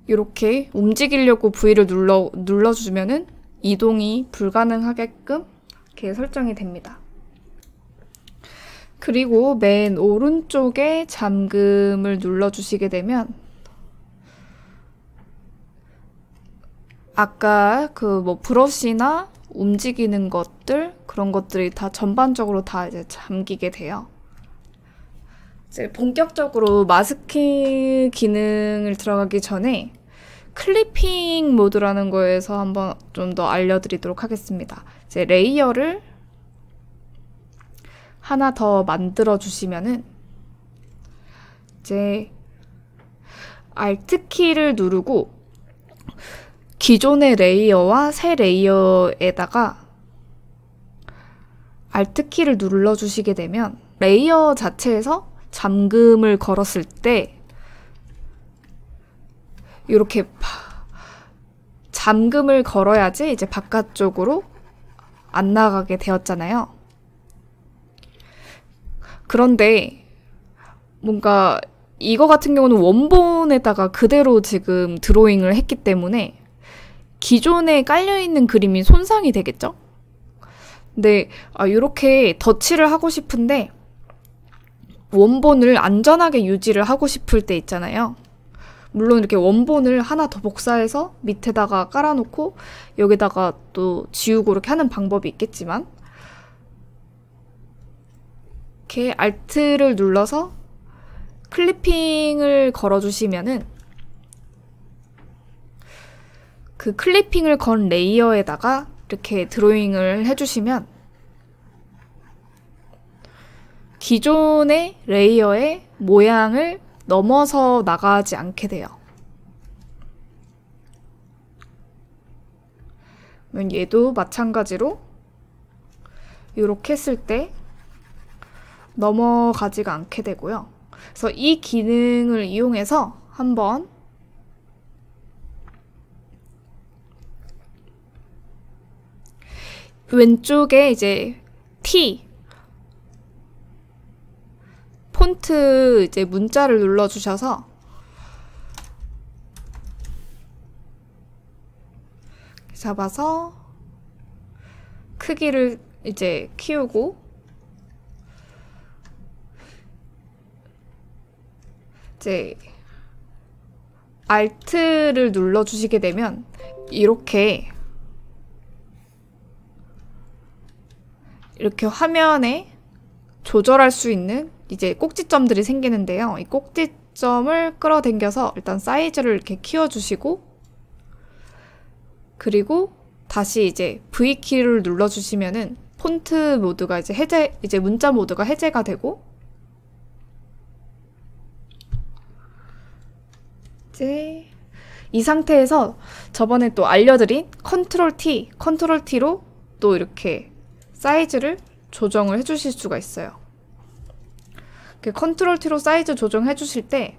이렇게 움직이려고 부위를 눌러, 눌러주면은 이동이 불가능하게끔 이렇게 설정이 됩니다. 그리고 맨 오른쪽에 잠금을 눌러주시게 되면 아까 그 뭐 브러쉬나 움직이는 것들 그런 것들이 다 전반적으로 다 이제 잠기게 돼요. 이제 본격적으로 마스킹 기능을 들어가기 전에 클리핑 모드라는 거에서 한번 좀 더 알려드리도록 하겠습니다. 이제 레이어를 하나 더 만들어 주시면은 이제 Alt 키를 누르고 기존의 레이어와 새 레이어에다가 Alt 키를 눌러주시게 되면 레이어 자체에서 잠금을 걸었을 때 이렇게 잠금을 걸어야지 이제 바깥쪽으로 안 나가게 되었잖아요. 그런데 뭔가 이거 같은 경우는 원본에다가 그대로 지금 드로잉을 했기 때문에 기존에 깔려있는 그림이 손상이 되겠죠? 근데 네, 아, 이렇게 덧칠을 하고 싶은데 원본을 안전하게 유지를 하고 싶을 때 있잖아요. 물론 이렇게 원본을 하나 더 복사해서 밑에다가 깔아놓고 여기다가 또 지우고 이렇게 하는 방법이 있겠지만 이렇게 Alt를 눌러서 클리핑을 걸어주시면은 그 클리핑을 건 레이어에다가 이렇게 드로잉을 해주시면 기존의 레이어의 모양을 넘어서 나가지 않게 돼요. 얘도 마찬가지로 이렇게 했을 때 넘어가지가 않게 되고요. 그래서 이 기능을 이용해서 한번 왼쪽에 이제 T 폰트 이제 문자를 눌러주셔서 잡아서 크기를 이제 키우고 이제 Alt를 눌러주시게 되면 이렇게 이렇게 화면에 조절할 수 있는 이제 꼭지점들이 생기는데요. 이 꼭지점을 끌어당겨서 일단 사이즈를 이렇게 키워주시고 그리고 다시 이제 V키를 눌러주시면은 폰트 모드가 이제 해제, 이제 문자 모드가 해제가 되고 이제 이 상태에서 저번에 또 알려드린 컨트롤 T, 컨트롤 T로 또 이렇게 사이즈를 조정을 해주실 수가 있어요. 컨트롤 T로 사이즈 조정해 주실 때,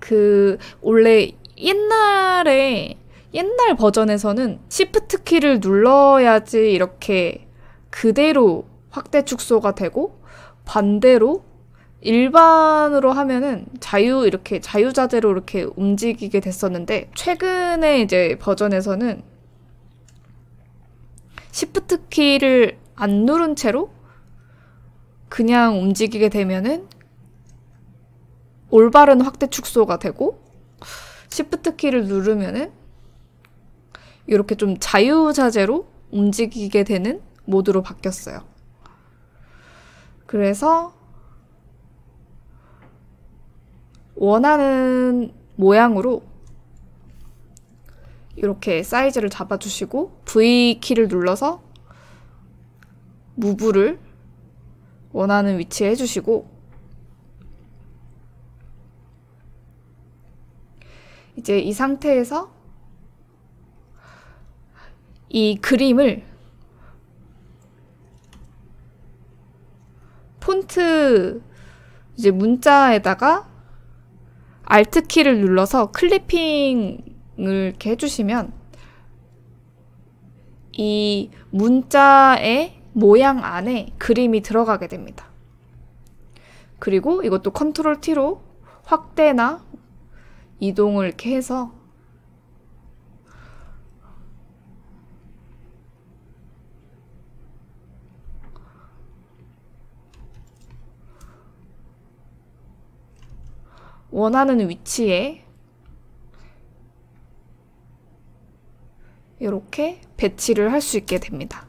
그, 원래 옛날에, 옛날 버전에서는 Shift 키를 눌러야지 이렇게 그대로 확대 축소가 되고, 반대로 일반으로 하면은 자유 이렇게 자유자재로 이렇게 움직이게 됐었는데 최근에 이제 버전에서는 시프트 키를 안 누른 채로 그냥 움직이게 되면은 올바른 확대 축소가 되고 시프트 키를 누르면은 이렇게 좀 자유자재로 움직이게 되는 모드로 바뀌었어요. 그래서 원하는 모양으로 이렇게 사이즈를 잡아주시고 V키를 눌러서 무브를 원하는 위치에 해주시고 이제 이 상태에서 이 그림을 폰트 이제 문자에다가 Alt 키를 눌러서 클리핑 설명을 이렇게 해주시면 이 문자의 모양 안에 그림이 들어가게 됩니다. 그리고 이것도 컨트롤 T로 확대나 이동을 이렇게 해서 원하는 위치에 이렇게 배치를 할 수 있게 됩니다.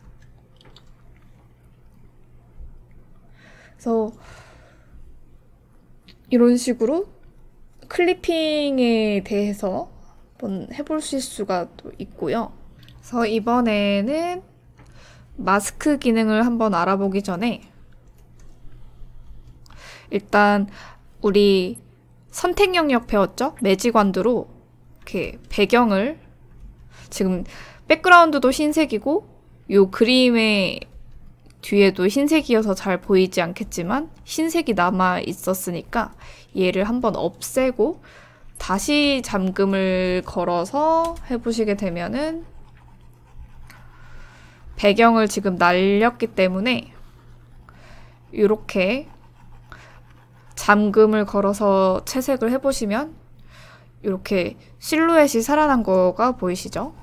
그래서 이런 식으로 클리핑에 대해서 한번 해보실 수가 또 있고요. 그래서 이번에는 마스크 기능을 한번 알아보기 전에 일단 우리 선택 영역 배웠죠? 매직완두로 이렇게 배경을 지금 백그라운드도 흰색이고 요 그림의 뒤에도 흰색이어서 잘 보이지 않겠지만 흰색이 남아 있었으니까 얘를 한번 없애고 다시 잠금을 걸어서 해보시게 되면은 배경을 지금 날렸기 때문에 이렇게 잠금을 걸어서 채색을 해보시면 이렇게 실루엣이 살아난 거가 보이시죠?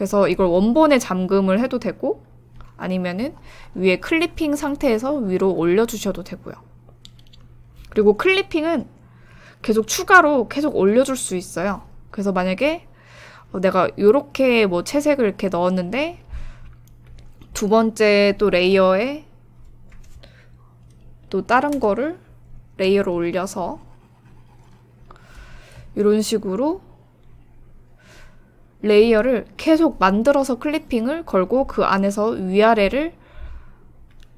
그래서 이걸 원본에 잠금을 해도 되고 아니면은 위에 클리핑 상태에서 위로 올려주셔도 되고요. 그리고 클리핑은 계속 추가로 계속 올려줄 수 있어요. 그래서 만약에 어, 내가 이렇게 뭐 채색을 이렇게 넣었는데 두 번째 또 레이어에 또 다른 거를 레이어로 올려서 이런 식으로 레이어를 계속 만들어서 클리핑을 걸고 그 안에서 위아래를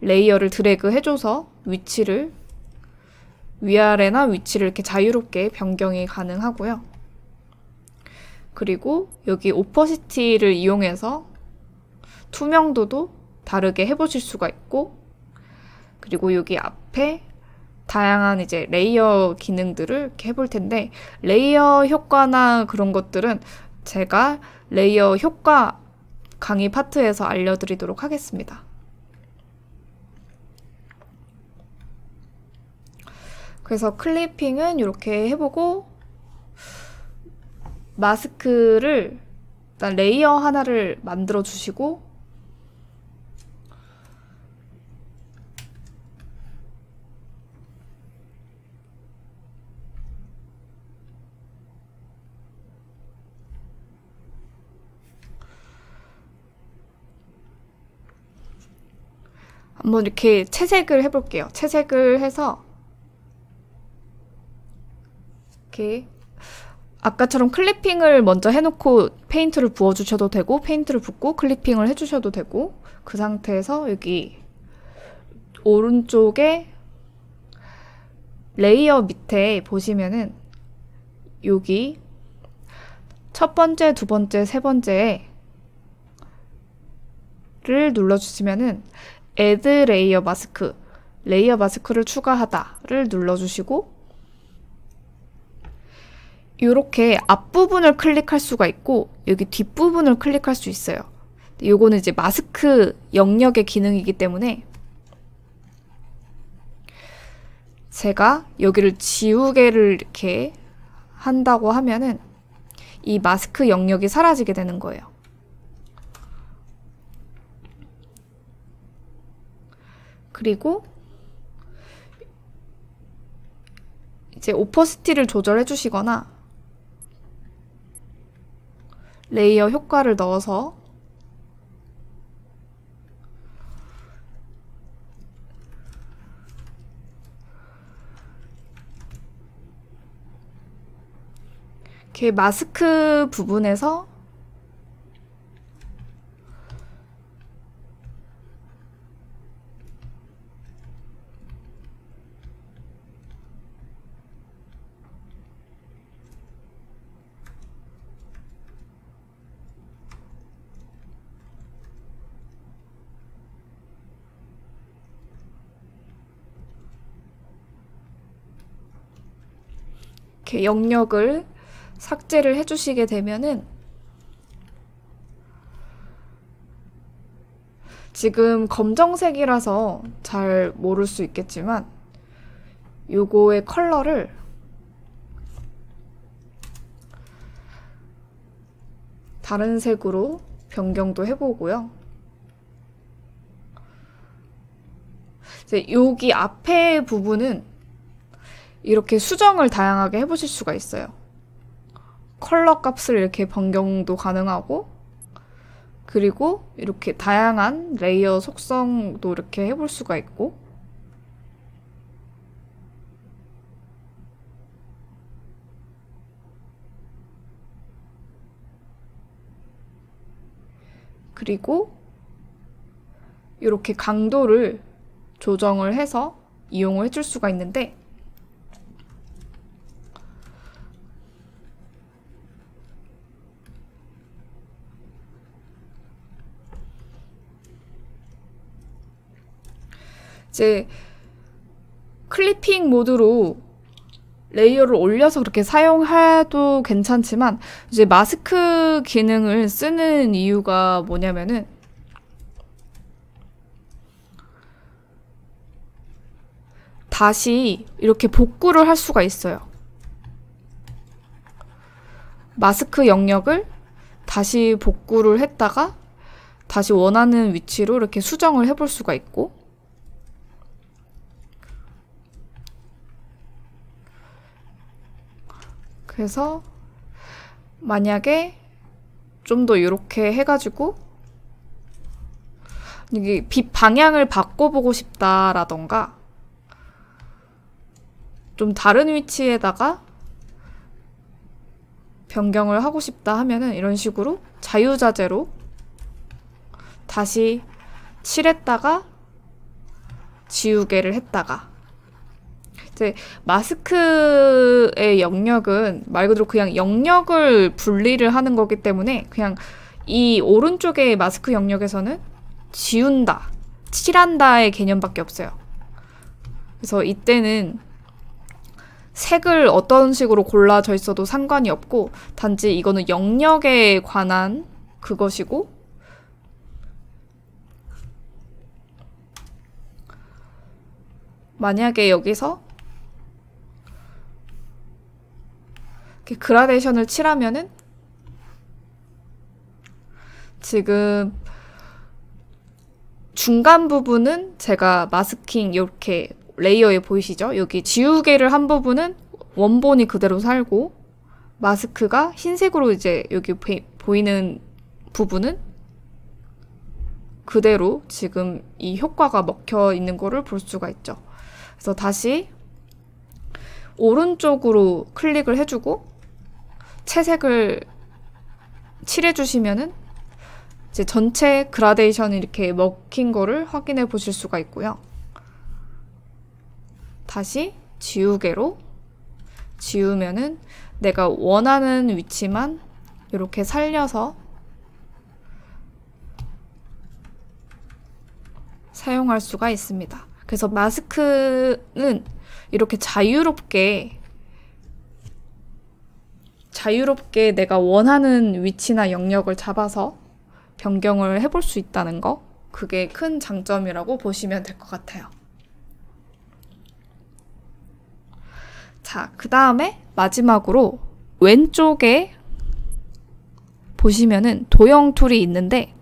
레이어를 드래그 해줘서 위치를 위아래나 위치를 이렇게 자유롭게 변경이 가능하고요. 그리고 여기 오퍼시티를 이용해서 투명도도 다르게 해보실 수가 있고 그리고 여기 앞에 다양한 이제 레이어 기능들을 이렇게 해볼 텐데 레이어 효과나 그런 것들은 제가 레이어 효과 강의 파트에서 알려드리도록 하겠습니다. 그래서 클리핑은 이렇게 해보고 마스크를 일단 레이어 하나를 만들어 주시고 한번 이렇게 채색을 해볼게요. 채색을 해서 이렇게 아까처럼 클리핑을 먼저 해놓고 페인트를 부어주셔도 되고 페인트를 붓고 클리핑을 해주셔도 되고 그 상태에서 여기 오른쪽에 레이어 밑에 보시면은 여기 첫 번째, 두 번째, 세 번째를 눌러주시면은 add layer mask, 레이어 마스크를 추가하다를 눌러주시고 이렇게 앞부분을 클릭할 수가 있고 여기 뒷부분을 클릭할 수 있어요. 요거는 이제 마스크 영역의 기능이기 때문에 제가 여기를 지우개를 이렇게 한다고 하면은 이 마스크 영역이 사라지게 되는 거예요. 그리고 이제 오퍼시티를 조절해 주시거나 레이어 효과를 넣어서 이 마스크 부분에서 이렇게 영역을 삭제를 해주시게 되면은 지금 검정색이라서 잘 모를 수 있겠지만 요거의 컬러를 다른 색으로 변경도 해보고요. 이제 여기 앞에 부분은 이렇게 수정을 다양하게 해보실 수가 있어요. 컬러 값을 이렇게 변경도 가능하고 그리고 이렇게 다양한 레이어 속성도 이렇게 해볼 수가 있고 그리고 이렇게 강도를 조정을 해서 이용을 해줄 수가 있는데 이제 클리핑 모드로 레이어를 올려서 그렇게 사용해도 괜찮지만 이제 마스크 기능을 쓰는 이유가 뭐냐면은 다시 이렇게 복구를 할 수가 있어요. 마스크 영역을 다시 복구를 했다가 다시 원하는 위치로 이렇게 수정을 해볼 수가 있고 그래서 만약에 좀 더 이렇게 해가지고 여기 빛 방향을 바꿔보고 싶다라던가 좀 다른 위치에다가 변경을 하고 싶다 하면은 이런 식으로 자유자재로 다시 칠했다가 지우개를 했다가 근데 마스크의 영역은 말 그대로 그냥 영역을 분리를 하는 거기 때문에 그냥 이 오른쪽의 마스크 영역에서는 지운다, 칠한다의 개념밖에 없어요. 그래서 이때는 색을 어떤 식으로 골라져 있어도 상관이 없고 단지 이거는 영역에 관한 그것이고 만약에 여기서 이렇게 그라데이션을 칠하면은 지금 중간 부분은 제가 마스킹 이렇게 레이어에 보이시죠? 여기 지우개를 한 부분은 원본이 그대로 살고 마스크가 흰색으로 이제 여기 보이는 부분은 그대로 지금 이 효과가 먹혀 있는 거를 볼 수가 있죠. 그래서 다시 오른쪽으로 클릭을 해주고 채색을 칠해주시면은 이제 전체 그라데이션이 렇게 먹힌 거를 확인해 보실 수가 있고요. 다시 지우개로 지우면은 내가 원하는 위치만 이렇게 살려서 사용할 수가 있습니다. 그래서 마스크는 이렇게 자유롭게 자유롭게 내가 원하는 위치나 영역을 잡아서 변경을 해볼 수 있다는 거, 그게 큰 장점이라고 보시면 될 것 같아요. 자, 그 다음에 마지막으로 왼쪽에 보시면은 도형 툴이 있는데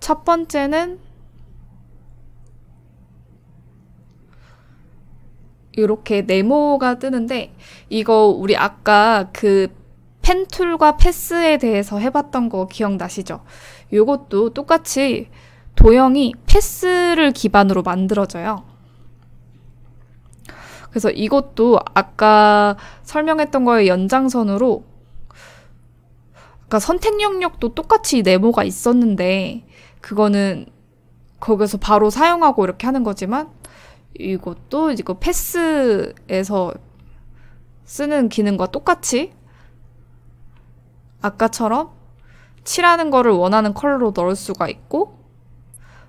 첫 번째는 이렇게 네모가 뜨는데 이거 우리 아까 그 펜툴과 패스에 대해서 해봤던 거 기억나시죠? 요것도 똑같이 도형이 패스를 기반으로 만들어져요. 그래서 이것도 아까 설명했던 거의 연장선으로 아까 선택 영역도 똑같이 네모가 있었는데 그거는 거기서 바로 사용하고 이렇게 하는 거지만 이것도 이거 그 패스에서 쓰는 기능과 똑같이 아까처럼 칠하는 거를 원하는 컬러로 넣을 수가 있고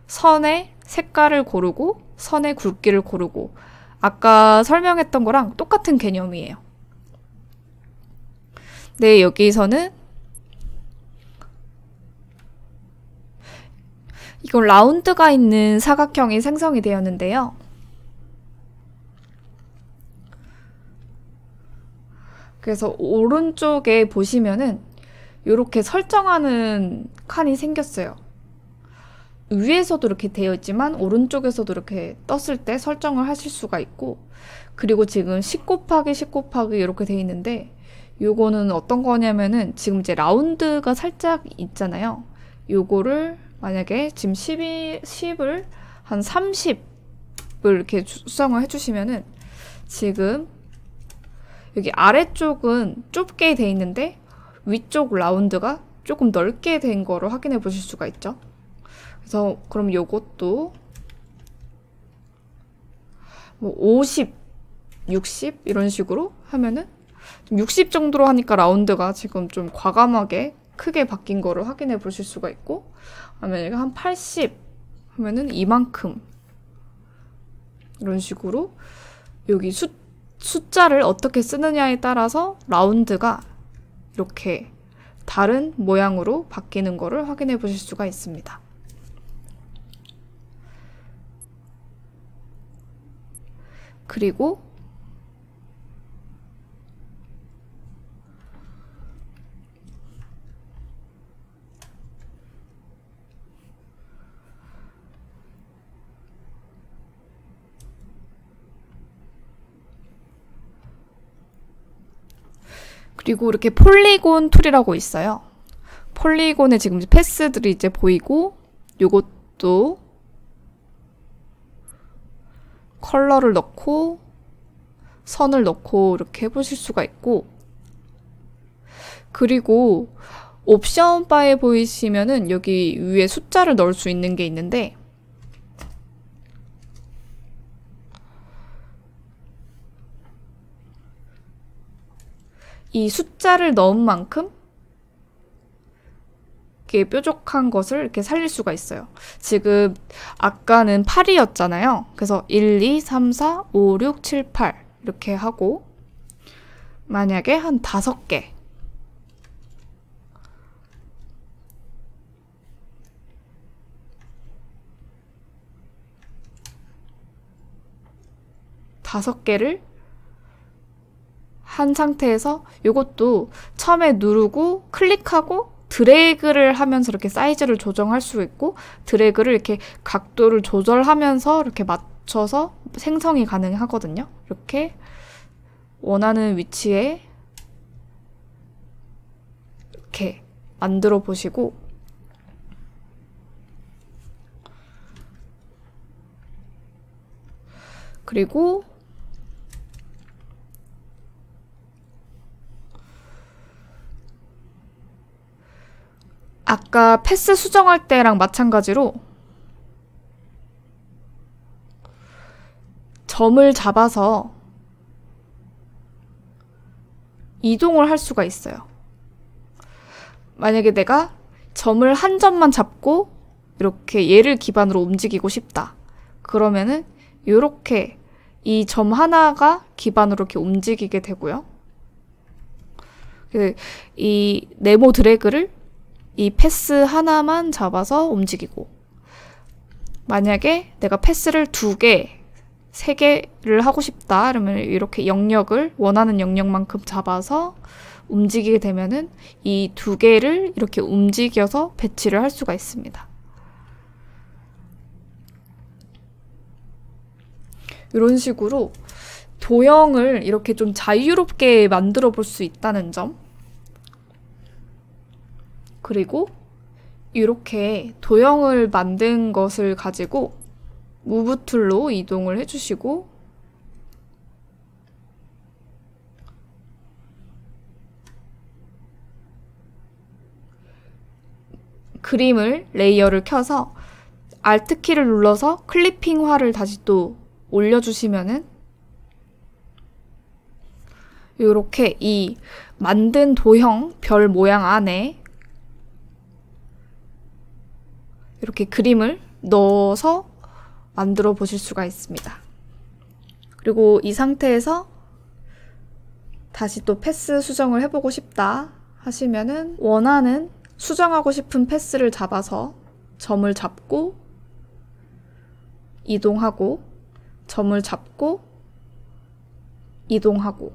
선의 색깔을 고르고 선의 굵기를 고르고 아까 설명했던 거랑 똑같은 개념이에요. 네, 여기서는 이건 라운드가 있는 사각형이 생성이 되었는데요. 그래서 오른쪽에 보시면은 이렇게 설정하는 칸이 생겼어요. 위에서도 이렇게 되어 있지만 오른쪽에서도 이렇게 떴을 때 설정을 하실 수가 있고 그리고 지금 10 곱하기 10 곱하기 이렇게 되어 있는데 요거는 어떤 거냐면은 지금 이제 라운드가 살짝 있잖아요. 요거를 만약에 지금 12, 10을 한 30을 이렇게 수정을 해주시면은 지금 여기 아래쪽은 좁게 돼 있는데 위쪽 라운드가 조금 넓게 된 거로 확인해 보실 수가 있죠. 그래서 그럼 요것도 뭐 50, 60 이런 식으로 하면은 60 정도로 하니까 라운드가 지금 좀 과감하게 크게 바뀐 거를 확인해 보실 수가 있고 아니면 한80 하면은 이만큼 이런 식으로 여기 숫 숫자를 어떻게 쓰느냐에 따라서 라운드가 이렇게 다른 모양으로 바뀌는 것을 확인해 보실 수가 있습니다. 그리고 그리고 이렇게 폴리곤 툴이라고 있어요. 폴리곤에 지금 패스들이 이제 보이고 요것도 컬러를 넣고 선을 넣고 이렇게 해보실 수가 있고 그리고 옵션 바에 보이시면은 여기 위에 숫자를 넣을 수 있는 게 있는데 이 숫자를 넣은 만큼 이게 뾰족한 것을 이렇게 살릴 수가 있어요. 지금 아까는 8이었잖아요. 그래서 1, 2, 3, 4, 5, 6, 7, 8 이렇게 하고 만약에 한 다섯 개 다섯 개를 한 상태에서 이것도 처음에 누르고 클릭하고 드래그를 하면서 이렇게 사이즈를 조정할 수 있고 드래그를 이렇게 각도를 조절하면서 이렇게 맞춰서 생성이 가능하거든요. 이렇게 원하는 위치에 이렇게 만들어 보시고 그리고 아까 패스 수정할 때랑 마찬가지로 점을 잡아서 이동을 할 수가 있어요. 만약에 내가 점을 한 점만 잡고 이렇게 얘를 기반으로 움직이고 싶다. 그러면은 이렇게 이 점 하나가 기반으로 이렇게 움직이게 되고요. 그 이 네모 드래그를 이 패스 하나만 잡아서 움직이고 만약에 내가 패스를 두 개, 세 개를 하고 싶다 그러면 이렇게 영역을 원하는 영역만큼 잡아서 움직이게 되면은 이 두 개를 이렇게 움직여서 배치를 할 수가 있습니다. 이런 식으로 도형을 이렇게 좀 자유롭게 만들어 볼 수 있다는 점 그리고 이렇게 도형을 만든 것을 가지고 무브 툴로 이동을 해주시고 그림을 레이어를 켜서 Alt 키를 눌러서 클리핑화를 다시 또 올려주시면은 이렇게 이 만든 도형 별 모양 안에 이렇게 그림을 넣어서 만들어 보실 수가 있습니다. 그리고 이 상태에서 다시 또 패스 수정을 해보고 싶다 하시면은 원하는 수정하고 싶은 패스를 잡아서 점을 잡고 이동하고 점을 잡고 이동하고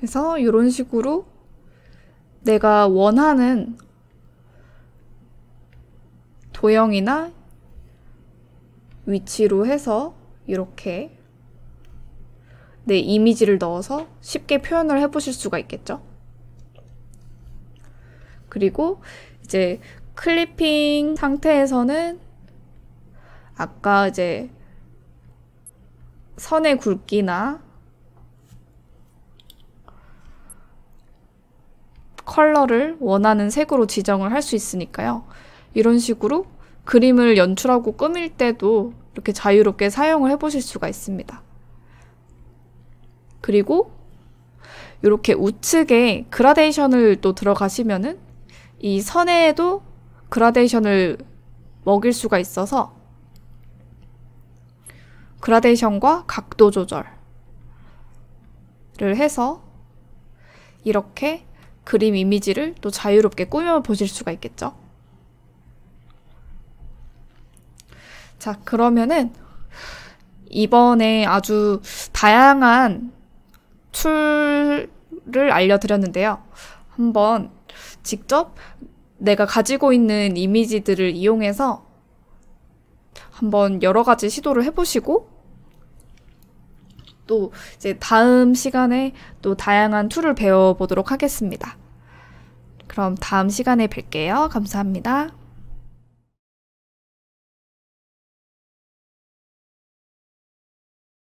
그래서 이런 식으로 내가 원하는 도형이나 위치로 해서 이렇게 내 이미지를 넣어서 쉽게 표현을 해보실 수가 있겠죠. 그리고 이제 클리핑 상태에서는 아까 이제 선의 굵기나 컬러를 원하는 색으로 지정을 할 수 있으니까요. 이런 식으로 그림을 연출하고 꾸밀 때도 이렇게 자유롭게 사용을 해보실 수가 있습니다. 그리고 이렇게 우측에 그라데이션을 또 들어가시면은 이 선에도 그라데이션을 먹일 수가 있어서 그라데이션과 각도 조절을 해서 이렇게 그림 이미지를 또 자유롭게 꾸며 보실 수가 있겠죠. 자, 그러면은 이번에 아주 다양한 툴을 알려드렸는데요. 한번 직접 내가 가지고 있는 이미지들을 이용해서 한번 여러 가지 시도를 해보시고 또 이제 다음 시간에 또 다양한 툴을 배워보도록 하겠습니다. 그럼 다음 시간에 뵐게요. 감사합니다.